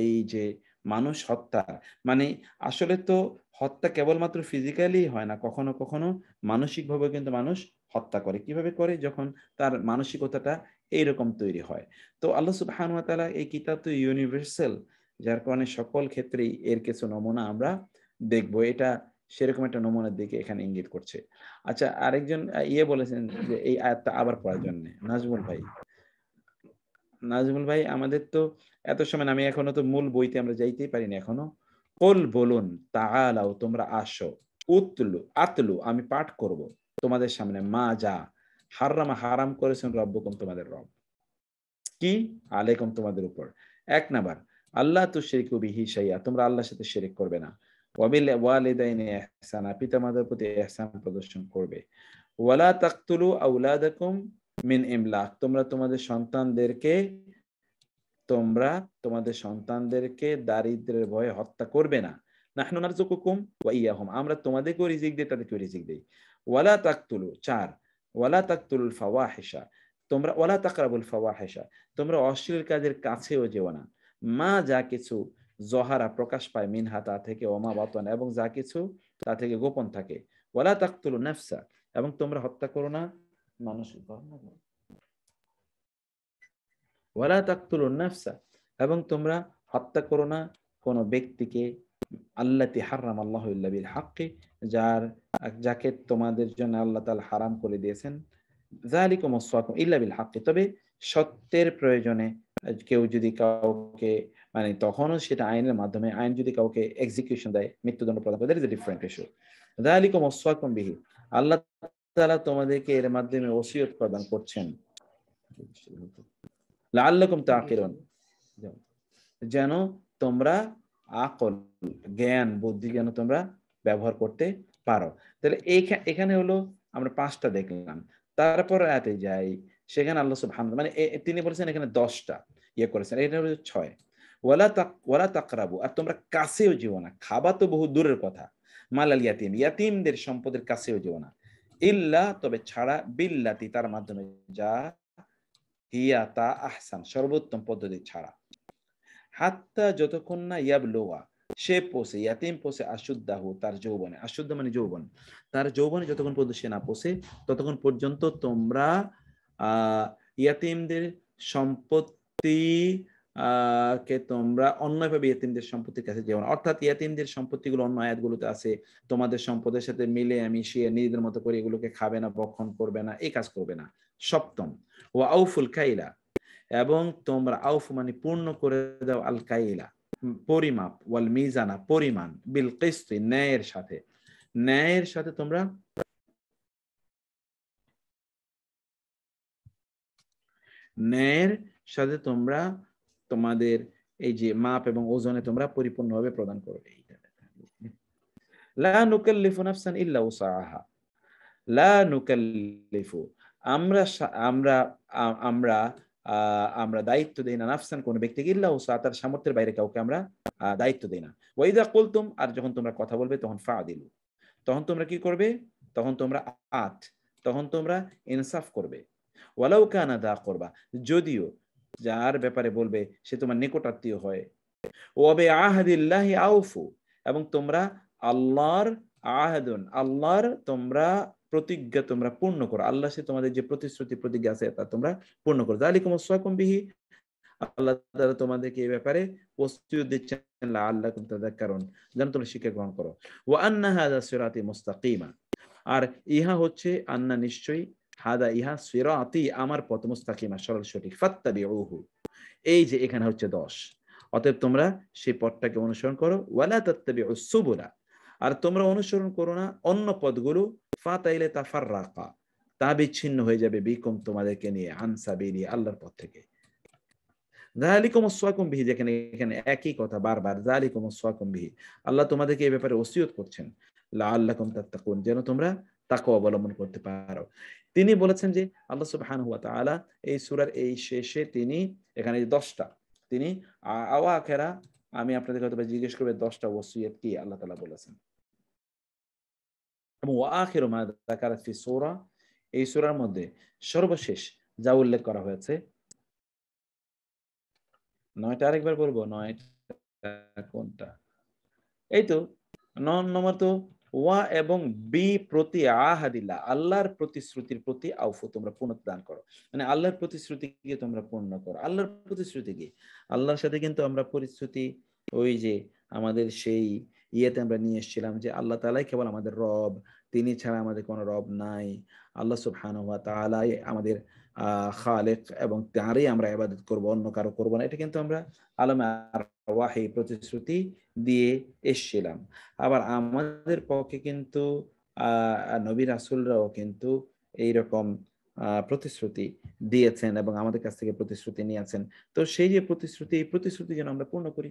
Speaker 1: এই যে মানুষ হত্যা মানে আসলে তো হত্যা কেবলমাত্র ফিজিক্যালি হয় না কখনো কখনো মানসিক ভাবে কিন্তু মানুষ হত্যা করে কিভাবে করে যখন তার মানসিকতাটা এইরকম তৈরি হয় তো আল্লাহ সুবাহানুয়া তালা এই কিতাব তো ইউনিভার্সাল যার কারণে সকল ক্ষেত্রেই এর কিছু নমুনা আমরা দেখব এটা সেরকম একটা নমুনার দিকে এখানে ইঙ্গিত করছে আচ্ছা আরেকজন ইয়ে বলেছেন যে এই আয়াতটা আবার পড়ার জন্য নাজমুল ভাই নাজমুল ভাই আমাদের তো এত সময় আমি এখনো তো মূল বইতে আমরা যাইতেই পারিনি এখনো কল বলুন তাআলাও তোমরা আসো উতলু আতলু আমি পাঠ করব তোমাদের সামনে মা যা হারামা হারাম করেছেন রব্বকুম তোমাদের রব কি আলেকম তোমাদের উপর এক নাম্বার আল্লাহ তু শেরিক বিহি সাইয়া তোমরা আল্লাহর সাথে শেরিক করবে না ওয়াবিল ওয়ালিদাইনে ইহসানা পিতামাতার প্রতি প্রদর্শন করবে ওয়ালা তাকতুলু আউলাদাকুম মিন ইমলাক তোমরা তোমাদের সন্তানদেরকে তোমরা তোমাদের সন্তানদেরকে দারিদ্রের ভয়ে হত্যা করবে না নাহনু নারজুকুকুম ওয়া ইয়াহুম আমরা তোমাদেরকেও রিজিক দিই তাদেরকে রিজিক দিই ওয়ালা তাকতুলু চার ওয়ালা তাকতুলুল ফাওয়াহিশা তোমরা ওয়ালা তাকরাবুল ফাওয়াহিশা তোমরা অশ্লীল কাজের কাছেও যেও না মা যা কিছু জহারা প্রকাশ পায় মিনহা তা থেকে ওমা বাতন এবং যা কিছু তা থেকে গোপন থাকে ওয়ালা তাকতুলু নাফসা এবং তোমরা হত্যা করো না মানুষ গণনা ওয়ালা তাকতুল নাফসা এবং তোমরা হত্যা করো না কোনো ব্যক্তিকে আল্লাহ হারাম বিল হাক্কে যার যাকে তোমাদের জন্য আল্লাহ তাল হারাম করে দিয়েছেন জালিকুম ইল্লা ইল্লাবিল হাক্কে তবে সত্যের প্রয়োজনে কেউ যদি কাউকে মানে তখনও সেটা আইনের মাধ্যমে আইন যদি কাউকে এক্সিকিউশন দেয় মৃত্যুদণ্ড প্রদান করে ডিফারেন্ট ইস্যু জালিকুম ওসাকুম বিহি আল্লাহ তালা তোমাদেরকে এর মাধ্যমে ওসিয়ত প্রদান করছেন যেন তোমরা আকল জ্ঞান বুদ্ধি যেন তোমরা ব্যবহার করতে পারো তাহলে এখানে হলো আমরা পাঁচটা দেখলাম তারপর রাতে যাই সেখানে আল্লাহ সুবহান মানে তিনি বলেছেন এখানে দশটা ইয়ে করেছেন এটা হলো ছয় ওলা তাক ওয়ালা তাকরাবু আর তোমরা কাছেও যেও না খাবা তো বহু দূরের কথা মালাল ইয়াতিম ইয়াতিমদের সম্পদের কাছেও যেও না ইল্লা তবে ছাড়া বিল্লাতি তার মাধ্যমে যা হিয়া তা আহসান সর্বোত্তম পদ্ধতি ছাড়া হাত্তা যতক্ষণ না ইয়াব লোয়া সে পোষে ইয়াতিম পোষে আশুদ্ধাহ তার যৌবনে আশুদ্ধ মানে যৌবন তার যৌবনে যতক্ষণ পর্যন্ত সে না পোষে ততক্ষণ পর্যন্ত তোমরা আহ ইয়াতিমদের সম্পত্তি কে তোমরা অন্যভাবে ইয়াতিমদের সম্পত্তির কাছে যেও না অর্থাৎ ইয়াতিমদের সম্পত্তিগুলো অন্য আয়াতগুলোতে আছে তোমাদের সম্পদের সাথে মিলে আমি সে নিজেদের মতো করে এগুলোকে খাবে না বক্ষণ করবে না এই কাজ করবে না সপ্তম ও আউফুল কাইলা এবং তোমরা আউফ মানে পূর্ণ করে দাও আল কাইলা পরিমাপ ওয়াল মিজানা পরিমাণ বিল কিস্তি ন্যায়ের সাথে ন্যায়ের সাথে তোমরা ন্যায়ের সাথে তোমরা তোমাদের এই যে মাপ এবং ওজনে তোমরা পরিপূর্ণভাবে প্রদান করো এইটা লা নুকাল্লিফু নাফসান ইল্লা উসাহা লা নুকাল্লিফু আমরা আমরা আমরা আমরা দায়িত্ব দিই না নাফসান কোনো গিল্লা ইল্লাহ তার সামর্থ্যের বাইরে কাউকে আমরা দায়িত্ব দিই না ওইদা কলতুম আর যখন তোমরা কথা বলবে তখন ফা দিল তখন তোমরা কি করবে তখন তোমরা আট তখন তোমরা ইনসাফ করবে ওয়ালাউ কানা দা করবা যদিও যার ব্যাপারে বলবে সে তোমার নিকটাত্মীয় হয় ওবে আহাদিল্লাহি আউফু এবং তোমরা আল্লাহর আহাদুন আল্লাহর তোমরা প্রতিজ্ঞা তোমরা পূর্ণ করো আল্লাহ সে তোমাদের যে প্রতিশ্রুতি প্রতিজ্ঞা আছে তা তোমরা পূর্ণ করো আলিকুম সোয়াকুম বিহি আল্লাহ তারা তোমাদেরকে এই ব্যাপারে প্রস্তুতি দিচ্ছেন আল্লাহ কিন্তু তাদের কারণ যেন তোমরা শিক্ষা গ্রহণ করো ও আন্না হাজা সিরাতি মুস্তাকিমা আর ইহা হচ্ছে আন্না নিশ্চয়ই হাদা ইহা সিরাতি আমার পথ মুস্তাকিমা সরল সঠিক ফাত্তাবি ওহু এই যে এখানে হচ্ছে দশ অতএব তোমরা সেই পথটাকে অনুসরণ করো ওয়ালা তাত্তাবি সুবুলা আর তোমরা অনুসরণ করো না অন্য পদগুলো ফা তা তা বিচ্ছিন্ন হয়ে যাবে বিকম তোমাদেরকে নিয়ে আনসা বেরিয়ে আল্লাহর পথ থেকে বিহি যেখানে এখানে একই কথা বারবার বিহি আল্লাহ তোমাদেরকে এই ব্যাপারে ওসিয়ত করছেন লা আল্লাহকুম তাত্তাকুন যেন তোমরা তাকে অবলম্বন করতে পারো তিনি বলেছেন যে আল্লাহ সুবহান হুয়া এই সুরার এই শেষে তিনি এখানে দশটা তিনি আওয়া খেরা আমি আপনাদের কথা জিজ্ঞেস করবে দশটা ওসিয়ত কি আল্লাহ তালা বলেছেন এবং আখির ফি সৌরা এই সুরার মধ্যে সর্বশেষ যা উল্লেখ করা হয়েছে নয়টা আরেকবার বলবো নয়টা কোনটা এই তো নম্বর তো ওয়া এবং বি প্রতি আহাদিল্লা আল্লাহর প্রতিশ্রুতির প্রতি আউফ তোমরা পুনঃদান করো মানে আল্লাহর প্রতিশ্রুতি প্রতিশ্রুতিকে তোমরা পূর্ণ করো আল্লাহর প্রতিশ্রুতি কি আল্লাহর সাথে কিন্তু আমরা পরিশ্রুতি ওই যে আমাদের সেই আহ ইয়েতে আমরা নিয়ে এসেছিলাম যে আল্লাহ তালাই কেবল আমাদের রব তিনি ছাড়া আমাদের কোনো রব নাই আল্লাহ সুবহানুয়া তালাই আমাদের খালেক এবং তারই আমরা এবাদত করব অন্য কারো করবো না এটা কিন্তু আমরা আলমে ওয়াহি প্রতিশ্রুতি দিয়ে এসছিলাম আবার আমাদের পক্ষে কিন্তু আহ নবী রাসুলরাও কিন্তু এইরকম প্রতিশ্রুতি দিয়েছেন এবং আমাদের কাছ থেকে প্রতিশ্রুতি নিয়েছেন তো সেই যে প্রতিশ্রুতি এই প্রতিশ্রুতি যেন আমরা পূর্ণ করি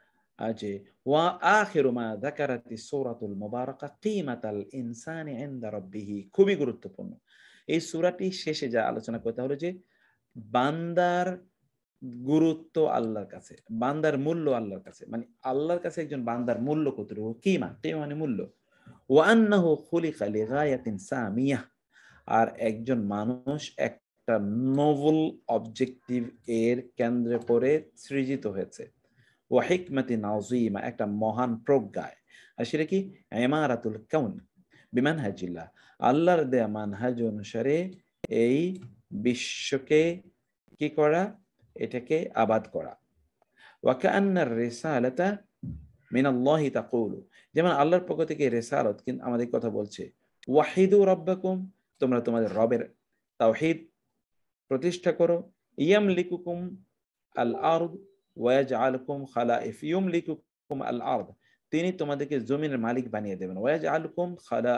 Speaker 1: যে ওয়া সৌরাতুল কিমাতাল খুবই গুরুত্বপূর্ণ এই সুরাটি শেষে যা আলোচনা করতে হলো যে বান্দার গুরুত্ব আল্লাহর কাছে বান্দার মূল্য আল্লাহর কাছে মানে আল্লাহর কাছে একজন বান্দার মূল্য কতটুকু কিমা কে মানে মূল্য ওয়ান্নাহু খালি লিগায়াতিন সামিয়া আর একজন মানুষ একটা নোবেল অবজেক্টিভ এর কেন্দ্রে করে সৃজিত হয়েছে ও হিকমাতি নাজিমা একটা মহান প্রজ্ঞায় আর সেটা কি এমারাতুল কাউন বিমান হাজিল্লা আল্লাহর দেয়া মানহাজ অনুসারে এই বিশ্বকে কি করা এটাকে আবাদ করা ওয়াকান্নার রেসালাতা মিনাল্লাহি তাকুলু যেমন আল্লাহর পক্ষ থেকে রেসালত কিন্তু আমাদের কথা বলছে ওয়াহিদু রব্বাকুম তোমরা তোমাদের রবের তাওহিদ প্রতিষ্ঠা করো ইয়াম লিকুকুম আল আরদ ওয়াজ আল তিনি তোমাদেরকে জমিনের মালিক বানিয়ে দেবেন ওয়াজ আলকুম খালা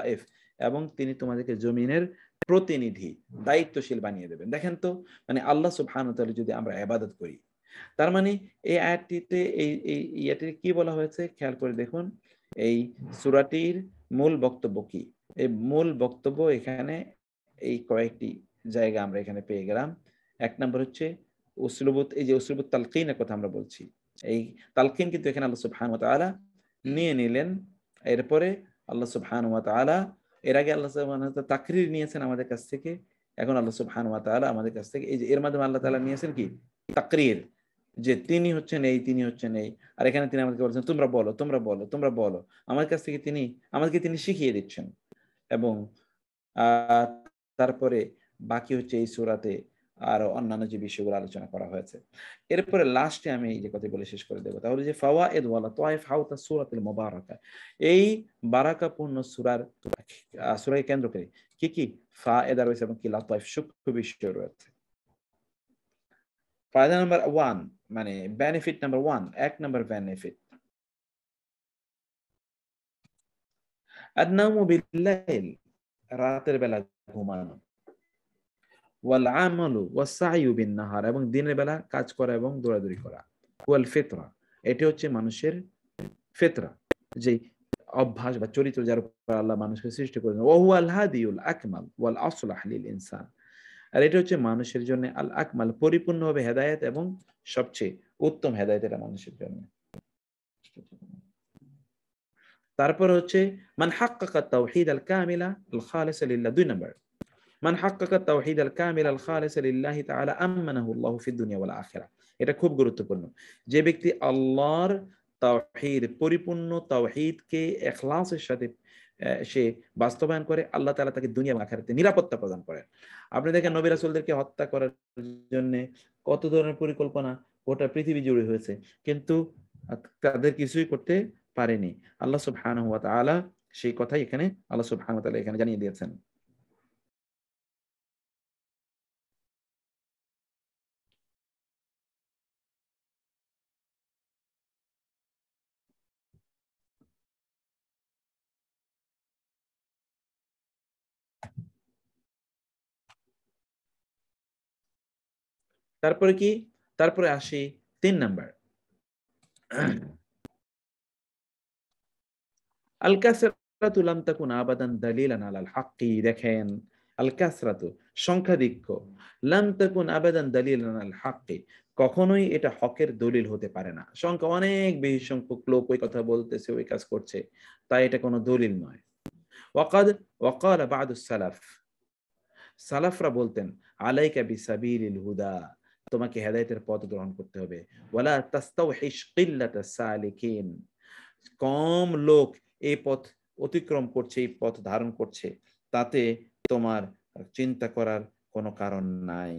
Speaker 1: এবং তিনি তোমাদেরকে জমিনের প্রতিনিধি দায়িত্বশীল বানিয়ে দেবেন দেখেন তো মানে আল্লাহ সুবহান যদি আমরা আবাদত করি তার মানে এই আয়াতটিতে এই এই ইয়াটিতে কি বলা হয়েছে খেয়াল করে দেখুন এই সুরাটির মূল বক্তব্য কি এই মূল বক্তব্য এখানে এই কয়েকটি জায়গা আমরা এখানে পেয়ে গেলাম এক নম্বর হচ্ছে উসলুবুত এই যে উসলুবুত তালকিনের কথা আমরা বলছি এই তালকিন কিন্তু এখানে আল্লাহ সুবহান ওয়া তাআলা নিয়ে নিলেন এরপরে আল্লাহ সুবহান ওয়া তাআলা এর আগে আল্লাহ সুবহান ওয়া তাকরির নিয়েছেন আমাদের কাছ থেকে এখন আল্লাহ সুবহান ওয়া তাআলা আমাদের কাছ থেকে এই যে এর মাধ্যমে আল্লাহ তাআলা নিয়েছেন কি তাকরির যে তিনি হচ্ছেন এই তিনি হচ্ছেন এই আর এখানে তিনি আমাদেরকে বলছেন তোমরা বলো তোমরা বলো তোমরা বলো আমার কাছ থেকে তিনি আমাদেরকে তিনি শিখিয়ে দিচ্ছেন এবং তারপরে বাকি হচ্ছে এই সুরাতে আরো অন্যান্য যে বিষয়গুলো আলোচনা করা হয়েছে এরপরে লাস্টে আমি এই যে কথা বলে শেষ করে দেবো তাহলে যে ফাওয়া এদ ওয়ালা তোয়াইফ হাউতা সুরাতিল মোবারকা এই বারাকাপূর্ণ সুরার সুরাকে কেন্দ্র করে কি কি ফা এদা রয়েছে এবং কি লাতয়েফ সূক্ষ্ম বিষয় রয়েছে ফায়দা নাম্বার ওয়ান মানে বেনিফিট নাম্বার ওয়ান এক নাম্বার বেনিফিট আদনামু বিল্লাইল রাতের বেলা ঘুমানো ওয়াল আমলু ওয়াসাইউ বিন নাহার এবং দিনের বেলা কাজ করা এবং দৌড়াদৌড়ি করা ওয়াল ফেতরা এটি হচ্ছে মানুষের ফেতরা যে অভ্যাস বা চরিত্র যার উপর আল্লাহ মানুষকে সৃষ্টি করেছেন ওহু আল হাদিউল আকমাল ওয়াল আসল আহলিল ইনসান আর এটা হচ্ছে মানুষের জন্য আল আকমাল পরিপূর্ণভাবে হেদায়েত এবং সবচেয়ে উত্তম হেদায়েত এটা মানুষের জন্য তারপর হচ্ছে মান হাক্কাকা তাওহীদ আল কামিলা আল খালিস লিল্লাহ দুই নাম্বার মান হাক্কাকা তাওহিদ আল কামিল আল খালেস লিল্লাহি তাআলা আমানাহুল্লাহু ফিদ দুনিয়া ওয়াল আখিরা এটা খুব গুরুত্বপূর্ণ যে ব্যক্তি আল্লাহর তাওহিদ পরিপূর্ণ তাওহিদকে এখলাসের সাথে সে বাস্তবায়ন করে আল্লাহ তালা তাকে দুনিয়া আখারাতে নিরাপত্তা প্রদান করেন আপনি দেখেন নবী রাসুলদেরকে হত্যা করার জন্য কত ধরনের পরিকল্পনা গোটা পৃথিবী জুড়ে হয়েছে কিন্তু তাদের কিছুই করতে পারেনি আল্লাহ সুবহান হুয়া তালা সেই কথাই এখানে আল্লাহ সুবহান তালা এখানে জানিয়ে দিয়েছেন তারপরে কি তারপরে আসি তিন নাম্বার লাম তাকুন আবাদান দালিলান আলাল হাক্কি দেখেন সংখ্যাধিক্য লাম তাকুন আবাদান দালিলান হাক্কি কখনোই এটা হকের দলিল হতে পারে না সংখ্যা অনেক বেশি সংখ্যক লোক ওই কথা বলতেছে ওই কাজ করছে তাই এটা কোনো দলিল নয় ওয়াকাদ ওয়াকাল বাদুস সালাফ সালাফরা বলতেন আলাইকা বিসাবিল হুদা তোমাকে হেদায়তের পথ গ্রহণ করতে হবে ওয়ালা তাস্তাউহিশ কিল্লাত সালিকিন কম লোক এই পথ অতিক্রম করছে এই পথ ধারণ করছে তাতে তোমার চিন্তা করার কোনো কারণ নাই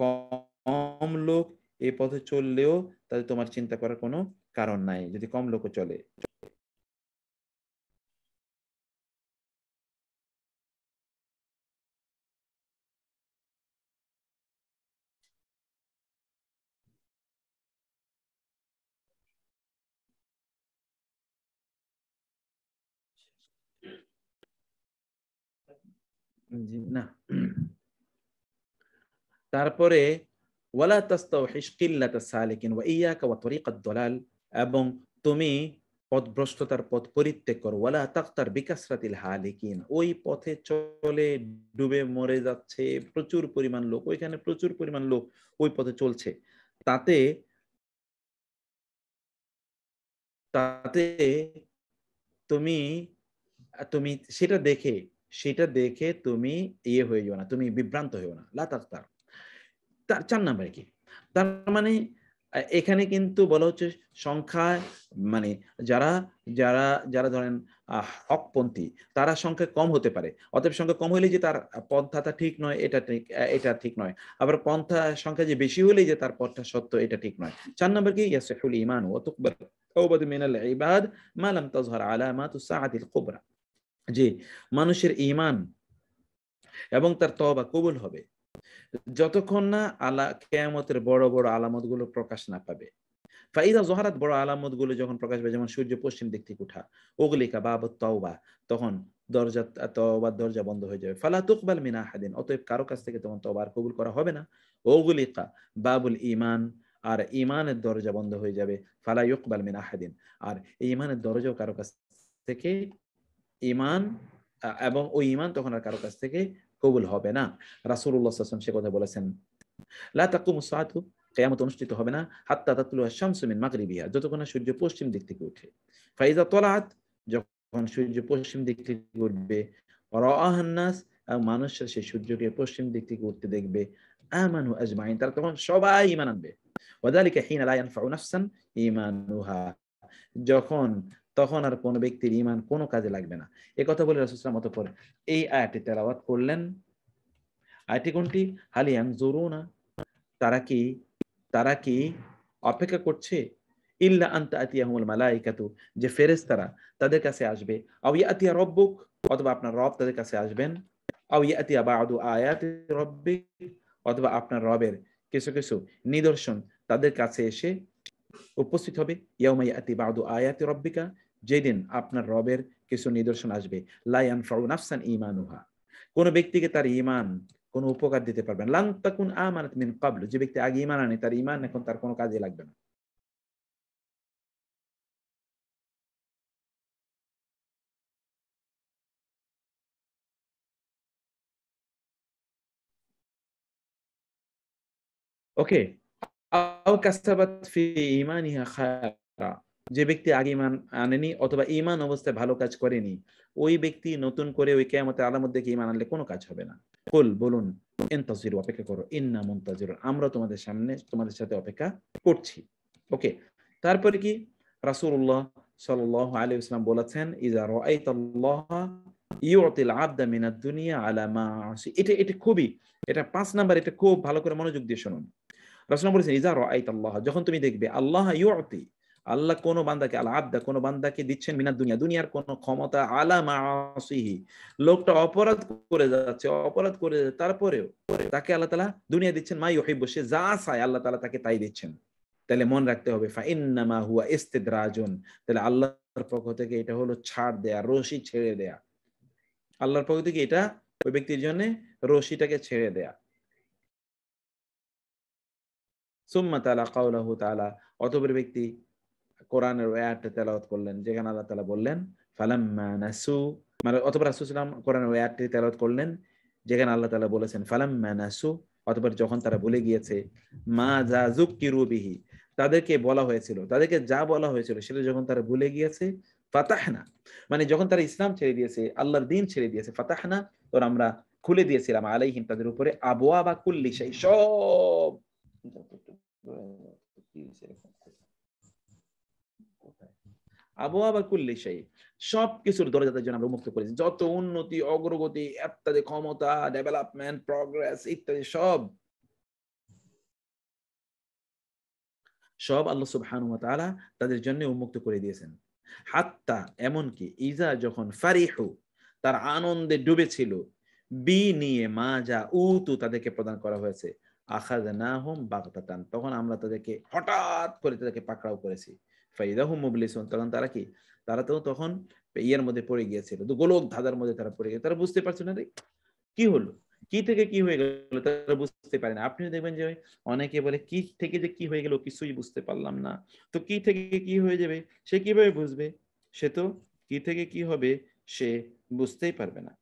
Speaker 1: কম লোক এই পথে চললেও তাতে তোমার চিন্তা করার কোনো কারণ নাই যদি কম লোকও চলে না তারপরে ওয়ালা তাস্তাহিস কিল্লাতা সালেকিন ওয়া ইয়াকা ওয়া তরিকাত দলাল এবং তুমি পথভ্রষ্টতার পথ পরিত্যাগ করো ওয়ালা তাক্তার বিকাশরাতিল হালিকিন ওই পথে চলে ডুবে মরে যাচ্ছে প্রচুর পরিমাণ লোক ওইখানে প্রচুর পরিমাণ লোক ওই পথে চলছে তাতে তাতে তুমি তুমি সেটা দেখে সেটা দেখে তুমি ইয়ে হয়ে যাও না তুমি বিভ্রান্ত হয়েও না লাতার তার তার চার নাম্বার কি তার মানে এখানে কিন্তু বলা হচ্ছে সংখ্যায় মানে যারা যারা যারা ধরেন হকপন্থী তারা সংখ্যা কম হতে পারে অতএব সংখ্যা কম হলে যে তার পন্থাটা ঠিক নয় এটা ঠিক এটা ঠিক নয় আবার পন্থা সংখ্যা যে বেশি হলে যে তার পথটা সত্য এটা ঠিক নয় চার নম্বর কি ইয়াসফুল ইমান ও তুকবর তাওবাদ মিনাল ইবাদ মালাম তাজহার আলামাতু সাআতিল কুবরা যে মানুষের ইমান এবং তার তবা কবুল হবে যতক্ষণ না আলা কেয়ামতের বড় বড় গুলো প্রকাশ না পাবে ফাইদা জহারাত বড় গুলো যখন প্রকাশ পাবে যেমন সূর্য পশ্চিম দিক থেকে উঠা ওগলিকা বা তওবা তখন দরজা তওবার দরজা বন্ধ হয়ে যাবে ফালা তুকবাল মিনা হাদিন অতএব কারো কাছ থেকে তখন তবার কবুল করা হবে না ওগলিকা বাবুল ইমান আর ইমানের দরজা বন্ধ হয়ে যাবে ফালা ইকবাল মিনা হাদিন আর ইমানের দরজাও কারো কাছ থেকে ইমান এবং ওই ইমান তখন আর কারো কাছ থেকে কবুল হবে না রাসুল্লাহ সে কথা বলেছেন কেয়ামত অনুষ্ঠিত হবে না হাত্তা তাতুল শামসুমিন যতক্ষণ সূর্য পশ্চিম দিক থেকে উঠে ফাইজা তলাত যখন সূর্য পশ্চিম দিক থেকে উঠবে রাহান্নাস মানুষ সেই সূর্যকে পশ্চিম দিক থেকে উঠতে দেখবে আমানু আজমাইন তখন সবাই ইমান আনবে ওদালিকা হিন আলা ইমানুহা যখন তখন আর কোন ব্যক্তির ইমান কোনো কাজে লাগবে না এ কথা বলে রসুলাম মতো পরে এই আয়াটি তেলাওয়াত করলেন আয়াটি কোনটি হালিয়াং জোরু না তারা কি তারা কি অপেক্ষা করছে ইল্লা আন্তা আতিয়াহমুল মালাইকাতু যে ফেরেস তারা তাদের কাছে আসবে আউয়া আতিয়া রব্বুক অথবা আপনার রব তাদের কাছে আসবেন আউয়া আতিয়া বা আদু আয়াত রব্বি অথবা আপনার রবের কিছু কিছু নিদর্শন তাদের কাছে এসে উপস্থিত হবে ইয়াউমাই আতি বাদু আয়াতি রব্বিকা যেদিন আপনার রবের কিছু নিদর্শন আসবে আফসান ইমান উহা কোনো ব্যক্তিকে তার ইমান কোনো উপকার দিতে পারবেন লাং তাকুন আমানত মিন কাবল যে ব্যক্তি আগে ইমান আনে তার ইমান এখন তার কোনো কাজে লাগবে না ওকে আও কাসাবাত ফি ইমানিহা খায়রা যে ব্যক্তি আগে ইমান আনেনি অথবা ইমান অবস্থায় ভালো কাজ করেনি ওই ব্যক্তি নতুন করে ওই কেয়ামতের আলামত দেখে ইমান আনলে কোনো কাজ হবে না কুল বলুন এন্তাজির অপেক্ষা করো ইন্না মুন্তাজির আমরা তোমাদের সামনে তোমাদের সাথে অপেক্ষা করছি ওকে তারপরে কি রাসূলুল্লাহ সাল্লাল্লাহু আলাইহি ওয়াসাল্লাম বলেছেন ইজা রাআইতাল্লাহ ইউতিল মিনাদ দুনিয়া আলা মা আসি এটা এটা খুবই এটা পাঁচ নাম্বার এটা খুব ভালো করে মনোযোগ দিয়ে শুনুন রাসূল বলেছেন ইজা রাআইতাল্লাহ যখন তুমি দেখবে আল্লাহ ইউতি আল্লাহ কোনো বান্দাকে আল্লাহ আবদা কোনো বান্দাকে দিচ্ছেন মিনা দুনিয়া দুনিয়ার কোনো ক্ষমতা আলা মাসিহি লোকটা অপরাধ করে যাচ্ছে অপরাধ করে তারপরেও তাকে আল্লাহ তালা দুনিয়া দিচ্ছেন মাই ওহিব সে যা চায় আল্লাহ তালা তাকে তাই দিচ্ছেন তাহলে মন রাখতে হবে ফাইন্নামা হুয়া ইস্তেদরাজন তাহলে আল্লাহর পক্ষ থেকে এটা হলো ছাড় দেয়া রশি ছেড়ে দেয়া আল্লাহর পক্ষ থেকে এটা ওই ব্যক্তির জন্য রশিটাকে ছেড়ে দেয়া সুম্মা তালা কাউলাহু তালা অতপর ব্যক্তি কোরআনের ওয়ারটা তেলাওয়াত করলেন যেখানে আল্লাহ তালা বললেন ফালাম্মা নাসু মানে অথবা রাসুসলাম কোরআনের ওয়ারটি তেলাওয়াত করলেন যেখানে আল্লাহ তালা বলেছেন ফালাম্মা নাসু অথবা যখন তারা ভুলে গিয়েছে মা যা জুক কিরুবিহি তাদেরকে বলা হয়েছিল তাদেরকে যা বলা হয়েছিল সেটা যখন তারা ভুলে গিয়েছে ফাতাহনা মানে যখন তারা ইসলাম ছেড়ে দিয়েছে আল্লাহর দিন ছেড়ে দিয়েছে ফাতাহনা তখন আমরা খুলে দিয়েছিলাম আলাইহিম তাদের উপরে আবওয়া বা কুল্লি সেই সব আবহাওয়া বা কুল্লিশাই সব কিছুর দরজা তাদের জন্য আমরা মুক্ত করেছি যত উন্নতি অগ্রগতি ইত্যাদি ক্ষমতা ডেভেলপমেন্ট প্রগ্রেস ইত্যাদি সব সব আল্লাহ সুবহান তালা তাদের জন্য উন্মুক্ত করে দিয়েছেন হাত্তা এমনকি ইজা যখন ফারিহু তার আনন্দে ডুবেছিল বি নিয়ে মা যা উতু তাদেরকে প্রদান করা হয়েছে আখাজ না হোম বাগদাতান তখন আমরা তাদেরকে হঠাৎ করে তাদেরকে পাকড়াও করেছি ফাইদাহ মুবলিসুন তখন তারা কি তারা তো তখন ইয়ের মধ্যে পড়ে গিয়েছিল তো গোলক ধাঁধার মধ্যে তারা পড়ে গিয়ে তারা বুঝতে পারছে না রে কি হলো কি থেকে কি হয়ে গেল তারা বুঝতে পারে না আপনিও দেখবেন যে অনেকে বলে কি থেকে যে কি হয়ে গেল কিছুই বুঝতে পারলাম না তো কি থেকে কি হয়ে যাবে সে কিভাবে বুঝবে সে তো কি থেকে কি হবে সে বুঝতেই পারবে না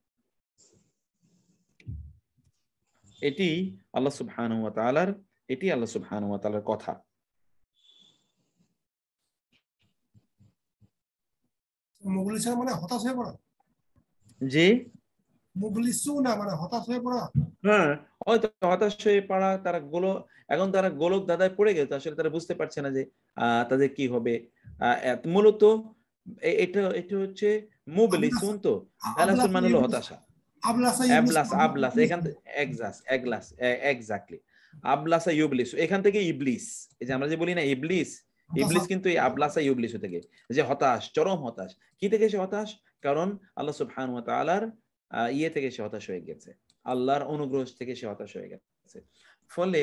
Speaker 1: এটি আল্লাহ সুবহান এটি আল্লাহ সুবহান কথা
Speaker 2: মানে হতাশ হয়ে পড়া
Speaker 1: জি
Speaker 3: মানে হতাশ হয়ে পড়া
Speaker 1: হ্যাঁ হয়তো হতাশ হয়ে পড়া তারা গোলো এখন তারা গোলক দাদায় পড়ে গেছে আসলে তারা বুঝতে পারছে না যে তাদের কি হবে মূলত এটা এটা হচ্ছে মুগলিসুন তো আলাসুন মানে হলো হতাশা আবলাস আবলাস মানে এখান থেকে একজাস এক্স্যাক্টলি আবলাসা ইউবলিস এখান থেকে ইবলিস এই যে আমরা যে বলি না ইবলিস ইবলিস কিন্তু এই হ্যাঁ। আবলাসা ইবলিস থেকে যে হতাশ চরম হতাশ কি থেকে সে হতাশ কারণ আল্লাহ সুবহান ওয়া তাআলার ইয়ে থেকে সে হতাশ হয়ে গেছে আল্লাহর অনুগ্রহ থেকে সে হতাশ হয়ে গেছে ফলে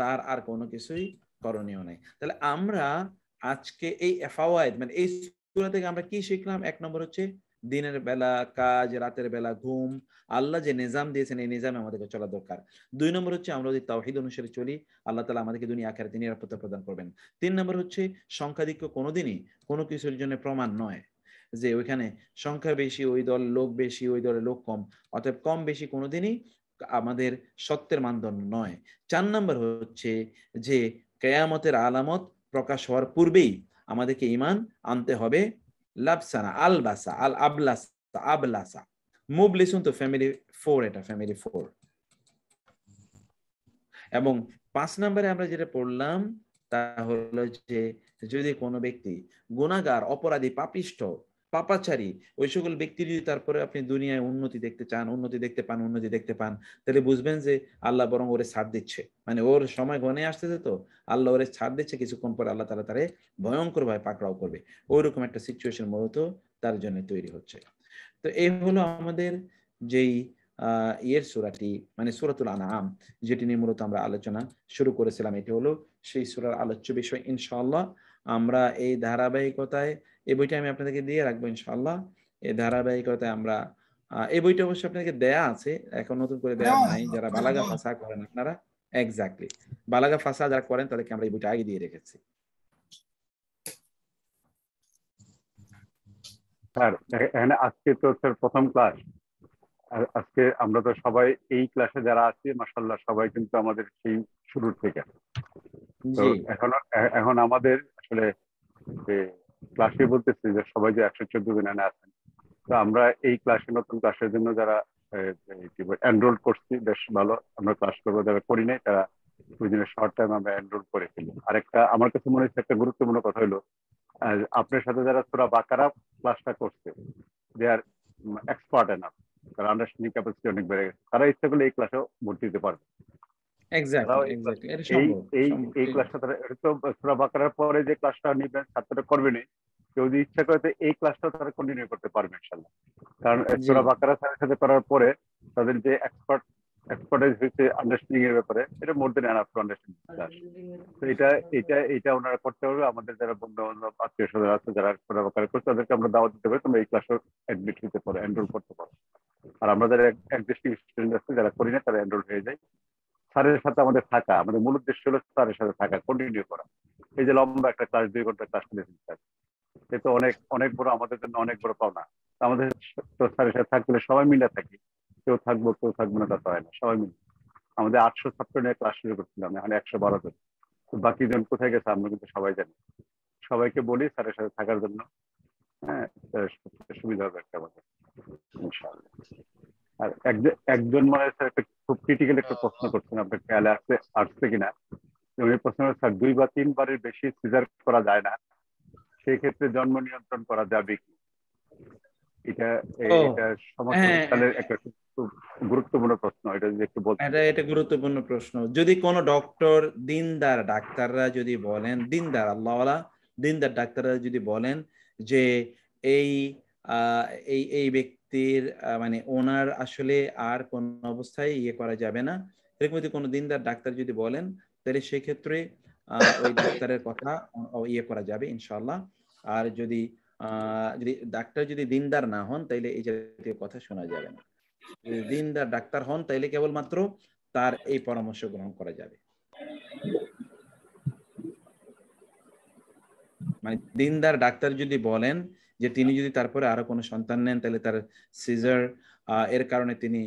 Speaker 1: তার আর কোনো কিছুই করণীয় নাই তাহলে আমরা আজকে এই এফাওয়ায়েদ মানে এই সূরা থেকে আমরা কি শিখলাম এক নম্বর হচ্ছে দিনের বেলা কাজ রাতের বেলা ঘুম আল্লাহ যে নিজাম দিয়েছেন এই নিজামে আমাদেরকে চলা দরকার দুই নম্বর হচ্ছে আমরা যদি তাওহিদ অনুসারে চলি আল্লাহ তালা আমাদেরকে দুনিয়া আখের তিনি নিরাপত্তা প্রদান করবেন তিন নম্বর হচ্ছে সংখ্যাধিক্য কোনোদিনই কোনো কিছুর জন্য প্রমাণ নয় যে ওইখানে সংখ্যা বেশি ওই দল লোক বেশি ওই দলের লোক কম অতএব কম বেশি কোনোদিনই আমাদের সত্যের মানদণ্ড নয় চার নম্বর হচ্ছে যে কেয়ামতের আলামত প্রকাশ হওয়ার পূর্বেই আমাদেরকে ইমান আনতে হবে লাবসানা আলবাসা আল আবলাসা আবলাসা মুবলিসুন তো ফ্যামিলি ফোর এটা ফ্যামিলি ফোর এবং পাঁচ নম্বরে আমরা যেটা পড়লাম তা হলো যে যদি কোনো ব্যক্তি গুণাগার অপরাধী পাপিষ্ট পাপাচারী ওই সকল ব্যক্তি যদি তারপরে আপনি দুনিয়ায় উন্নতি দেখতে চান উন্নতি দেখতে পান উন্নতি দেখতে পান তাহলে বুঝবেন যে আল্লাহ বরং ওরে ছাড় দিচ্ছে মানে ওর সময় ঘনে আসতেছে তো আল্লাহ ওরে ছাড় দিচ্ছে কিছুক্ষণ পরে আল্লাহ তারা তারে ভয়ঙ্কর ভাবে পাকড়াও করবে রকম একটা সিচুয়েশন মূলত তার জন্য তৈরি হচ্ছে তো এই হলো আমাদের যেই আহ ইয়ের সুরাটি মানে সুরাতুল আনাম যেটি নিয়ে মূলত আমরা আলোচনা শুরু করেছিলাম এটি হলো সেই সুরার আলোচ্য বিষয় ইনশাল্লাহ আমরা এই ধারাবাহিকতায় এই বইটা আমি আপনাদেরকে দিয়ে রাখবো ইনশাল্লাহ এই ধারাবাহিকতায় আমরা এই বইটা অবশ্যই আপনাদেরকে দেয়া আছে এখন নতুন করে দেয়া নাই যারা আচ্ছা। বালাগা ফাঁসা করেন আপনারা এক্স্যাক্টলি বালাগা ফাঁসা যারা করেন তাদেরকে আমরা এই বইটা আগে দিয়ে রেখেছি
Speaker 3: স্যার এখানে আজকে তো স্যার প্রথম ক্লাস আর আজকে আমরা তো সবাই এই ক্লাসে যারা আছি মাসাল্লাহ সবাই কিন্তু আমাদের সেই শুরুর থেকে তো এখন এখন আমাদের আসলে ক্লাসে বলতেছি যে সবাই যে একশো চোদ্দ এনে আছেন তো আমরা এই ক্লাসে নতুন ক্লাসের জন্য যারা এনরোল করছি বেশ ভালো আমরা ক্লাস করবো যারা করি নাই তারা দুদিনের শর্ট টাইম আমরা এনরোল করে ফেলি আরেকটা আমার কাছে মনে হচ্ছে একটা গুরুত্বপূর্ণ কথা হলো আপনার সাথে যারা তোরা বাকারা ক্লাসটা করছে দে আর এক্সপার্ট এনাফ তারা আন্ডারস্ট্যান্ডিং ক্যাপাসিটি অনেক বেড়ে গেছে তারা ইচ্ছা করলে এই ক্লাসেও ভর্তি দিতে পারবে ক্লাসটা করবে না কেউ যদি ইচ্ছা করে এই তারা কন্টিনিউ করতে কারণ সাথে করার পরে তাদের যে এক্সপার্ট হয়েছে এটা এটা এটা এটা ওনারা করতে হবে আমাদের যারা বন্ধু বান্ধব আত্মীয় স্বজন আছে যারা সুরা করছে তাদেরকে আমরা দাওয়া দিতে পারি তোমরা এই ক্লাস হতে পারো এনরোল করতে পারো আর আমরা যারা স্টুডেন্ট আছে যারা করি না তারা এনরোল হয়ে যায় স্যারের সাথে আমাদের থাকা আমাদের মূল উদ্দেশ্য হলো স্যারের সাথে থাকা কন্টিনিউ করা এই যে লম্বা একটা ক্লাস দুই ঘন্টা ক্লাস করে স্যার সে তো অনেক অনেক বড় আমাদের জন্য অনেক বড় পাওনা আমাদের তো স্যারের সাথে থাকলে সবাই মিলে থাকি কেউ থাকবো কেউ থাকবো না তা হয় না সবাই মিলে আমাদের আটশো ছাত্র নিয়ে ক্লাস শুরু করছিলাম এখন একশো বারো জন বাকি জন কোথায় গেছে আমরা কিন্তু সবাই জানি সবাইকে বলি স্যারের সাথে থাকার জন্য হ্যাঁ সুবিধা হবে একটা আমাদের আর একজন মানে স্যার একটা খুব ক্রিটিক্যাল একটা প্রশ্ন করছেন আপনার খেয়ালে আসছে আসছে কিনা যেমন এই প্রশ্ন স্যার দুই বা তিনবারের বেশি সিজার করা যায় না সেই ক্ষেত্রে জন্ম নিয়ন্ত্রণ করা যাবে কি এটা এটা সমাজের হ্যাঁ। একটা গুরুত্বপূর্ণ প্রশ্ন এটা যদি একটু বলতে এটা এটা
Speaker 1: গুরুত্বপূর্ণ প্রশ্ন যদি কোন ডক্টর দিনদার ডাক্তাররা যদি বলেন দিনদার আল্লাহওয়ালা দিনদার ডাক্তাররা যদি বলেন যে এই এই এই ব্যক্তি ব্যক্তির মানে ওনার আসলে আর কোন অবস্থায় ইয়ে করা যাবে না এরকম যদি কোনো দিনদার ডাক্তার যদি বলেন তাহলে সেক্ষেত্রে ওই ডাক্তারের কথা ইয়ে করা যাবে ইনশাল্লাহ আর যদি যদি ডাক্তার যদি দিনদার না হন তাইলে এই জাতীয় কথা শোনা যাবে না যদি দিনদার ডাক্তার হন তাইলে কেবলমাত্র তার এই পরামর্শ গ্রহণ করা যাবে মানে দিনদার ডাক্তার যদি বলেন যে তিনি যদি তারপরে আরো কোনো সন্তান নেন তাহলে তার সিজার এর কারণে তিনি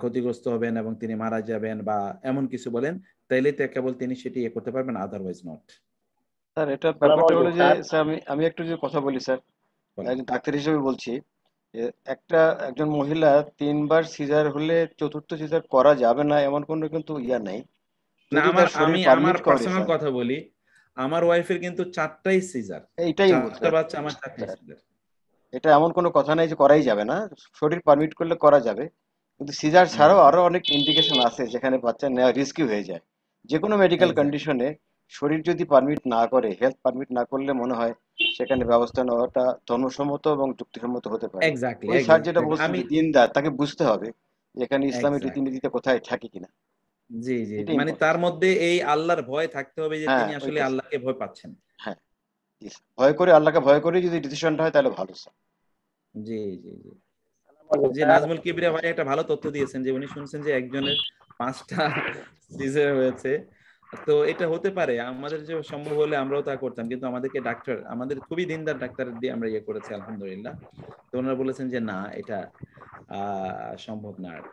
Speaker 1: ক্ষতিগ্রস্ত হবেন এবং তিনি মারা যাবেন বা এমন কিছু বলেন তাইলে তো কেবল তিনি সেটি ইয়ে করতে পারবেন আদারওয়াইজ নট
Speaker 4: স্যার এটা ব্যাপারটা হলো যে আমি আমি একটু যে কথা বলি স্যার ডাক্তার হিসেবে বলছি একটা একজন মহিলা তিনবার সিজার হলে চতুর্থ সিজার করা যাবে না এমন কোনো কিন্তু ইয়া নাই না আমার আমি আমার পার্সোনাল
Speaker 1: কথা বলি আমার ওয়াইফের কিন্তু চারটাই সিজার এইটাই চারটা বাচ্চা আমার চারটাই সিজার
Speaker 4: এটা এমন কোনো কথা নাই যে করাই যাবে না শরীর পারমিট করলে করা যাবে কিন্তু সিজার ছাড়াও আরো অনেক ইন্ডিকেশন আছে যেখানে বাচ্চা নেওয়া রিস্কি হয়ে যায় যে কোনো মেডিকেল কন্ডিশনে শরীর যদি পারমিট না করে হেলথ পারমিট না করলে মনে হয় সেখানে ব্যবস্থা নেওয়াটা ধর্মসম্মত এবং যুক্তিসম্মত হতে পারে স্যার যেটা বলছেন দিনদার তাকে বুঝতে হবে এখানে ইসলামের রীতিনীতিতে কোথায় থাকে কিনা জি জি মানে তার
Speaker 1: মধ্যে এই আল্লাহর ভয় থাকতে হবে যে হ্যাঁ, তিনি আসলে আল্লাহকে ভয় পাচ্ছেন
Speaker 4: হ্যাঁ ভয় করে আল্লাহকে ভয় করে যদি ডিসিশনটা হয় তাহলে ভালো জি জি জি
Speaker 1: যে নাজমুল কিবরিয়া ভাই একটা ভালো তথ্য দিয়েছেন যে উনি শুনছেন যে একজনের পাঁচটা [LAUGHS] সিজার হয়েছে তো এটা হতে পারে আমাদের যে সম্ভব হলে আমরাও তা করতাম কিন্তু আমাদেরকে ডাক্তার আমাদের খুবই দিনদার ডাক্তার দিয়ে আমরা ইয়ে করেছি আলহামদুলিল্লাহ তো ওনারা বলেছেন যে না এটা সম্ভব না আর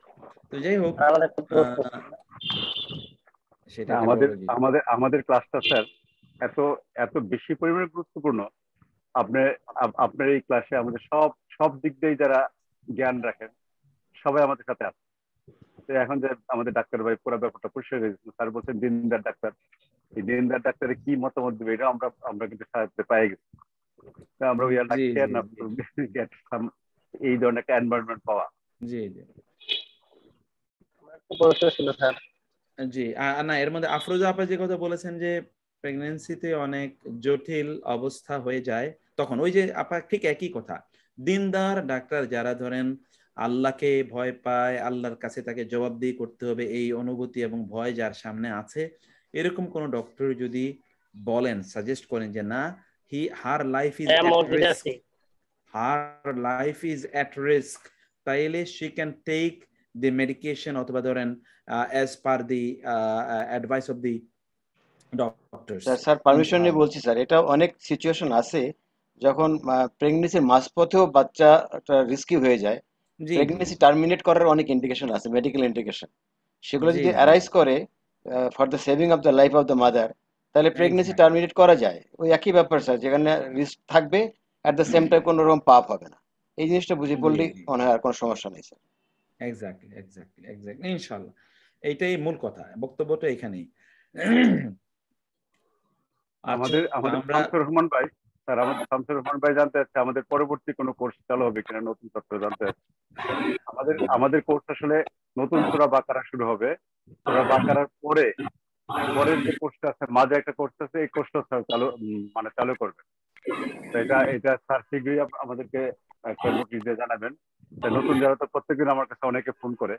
Speaker 1: তো যাই হোক
Speaker 3: সেটা আমাদের আমাদের আমাদের ক্লাসটা স্যার এত এত বেশি পরিমাণে গুরুত্বপূর্ণ আপনার আপনার এই ক্লাসে আমাদের সব সব দিক দিয়ে যারা জ্ঞান রাখেন সবাই আমাদের সাথে আছে এখন যে আমাদের ডাক্তার ভাই পুরো ব্যাপারটা পরিষ্কার হয়ে গেছে স্যার বলছেন দিনদার ডাক্তার এই দিনদার ডাক্তারের কি মতামত দেবে এটা আমরা আমরা কিন্তু সাহায্যে পাই গেছি আমরা উই আর না গেট সাম এই ধরনের একটা এনভায়রনমেন্ট পাওয়া
Speaker 1: জি জি জি না এর মধ্যে আফরোজা আপা যে কথা বলেছেন যে প্রেগনেন্সিতে অনেক জটিল অবস্থা হয়ে যায় তখন ওই যে আপা ঠিক একই কথা দিনদার ডাক্তার যারা ধরেন আহ আল্লাহকে ভয় পায় আল্লাহর কাছে তাকে জবাবদিহি করতে হবে এই অনুভূতি এবং ভয় যার সামনে আছে এরকম কোন ডক্টর যদি বলেন সাজেস্ট করেন যে না he her life is her life is at risk তাইলে she can take the medication অথবা ধরেন as per the advice of the doctor sir permission নিয়ে বলছি
Speaker 4: স্যার এটা অনেক সিচুয়েশন আছে যখন প্রেগনেন্সির মাঝপথেও বাচ্চা রিস্কি হয়ে যায় প্রেগনেন্সি টার্মিনেট করার অনেক ইন্ডিকেশন আছে মেডিকেল ইন্ডিকেশন সেগুলো যদি অ্যারাইজ করে for the saving of the life of the mother তাহলে প্রেগনেন্সি টার্মিনেট করা যায় ওই একই ব্যাপার স্যার যেখানে রিস্ক থাকবে অ্যাট দ্য সেম টাইম কোনো রকম পাপ হবে না এই জিনিসটা বুঝে বললেই
Speaker 1: মনে হয় আর কোনো সমস্যা নেই স্যার এক্স্যাক্টলি এক্স্যাক্টলি এক্স্যাক্টলি ইনশাআল্লাহ এইটাই মূল কথা বক্তব্যটা এখানেই আমাদের আমাদের আচ্ছা, রহমান ভাই স্যার
Speaker 3: আমাদের শামসুর রহমান ভাই জানতে চাচ্ছে আমাদের পরবর্তী কোনো কোর্স চালু হবে কিনা নতুন তথ্য জানতে আমাদের আমাদের কোর্স আসলে নতুন সোরা বাকারা শুরু হবে সোরা বাকারার পরে পরের যে কোর্সটা আছে মাঝে একটা কোর্স আছে এই কোর্সটা স্যার চালু মানে চালু করবে এটা এটা স্যার শীঘ্রই আমাদেরকে একটা নোটিশ দিয়ে জানাবেন নতুন যারা তো প্রত্যেকদিন আমার কাছে অনেকে ফোন করে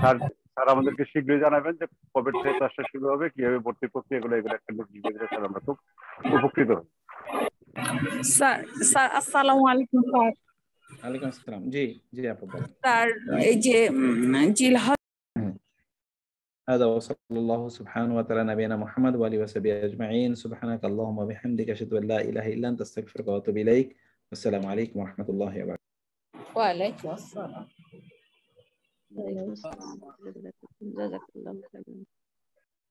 Speaker 3: স্যার স্যার আমাদেরকে শীঘ্রই জানাবেন যে কবে থেকে ক্লাসটা শুরু হবে কিভাবে ভর্তি প্রক্রিয়াগুলো এগুলো একটা নোটিশ দিয়ে স্যার আমরা খুব উপকৃত হই
Speaker 2: স্যার আসসালামু আলাইকুম স্যার
Speaker 1: ওয়ালাইকুম আসসালাম জি জি আপু
Speaker 2: স্যার এই যে জিলহজ
Speaker 1: هذا وصلى الله سبحانه وتعالى نبينا محمد وعلى وصحبه أجمعين سبحانك اللهم وبحمدك أشهد أن لا إله إلا أنت أستغفرك وأتوب إليك والسلام عليكم ورحمة الله وبركاته
Speaker 2: وعليكم السلام جزاك الله خيرا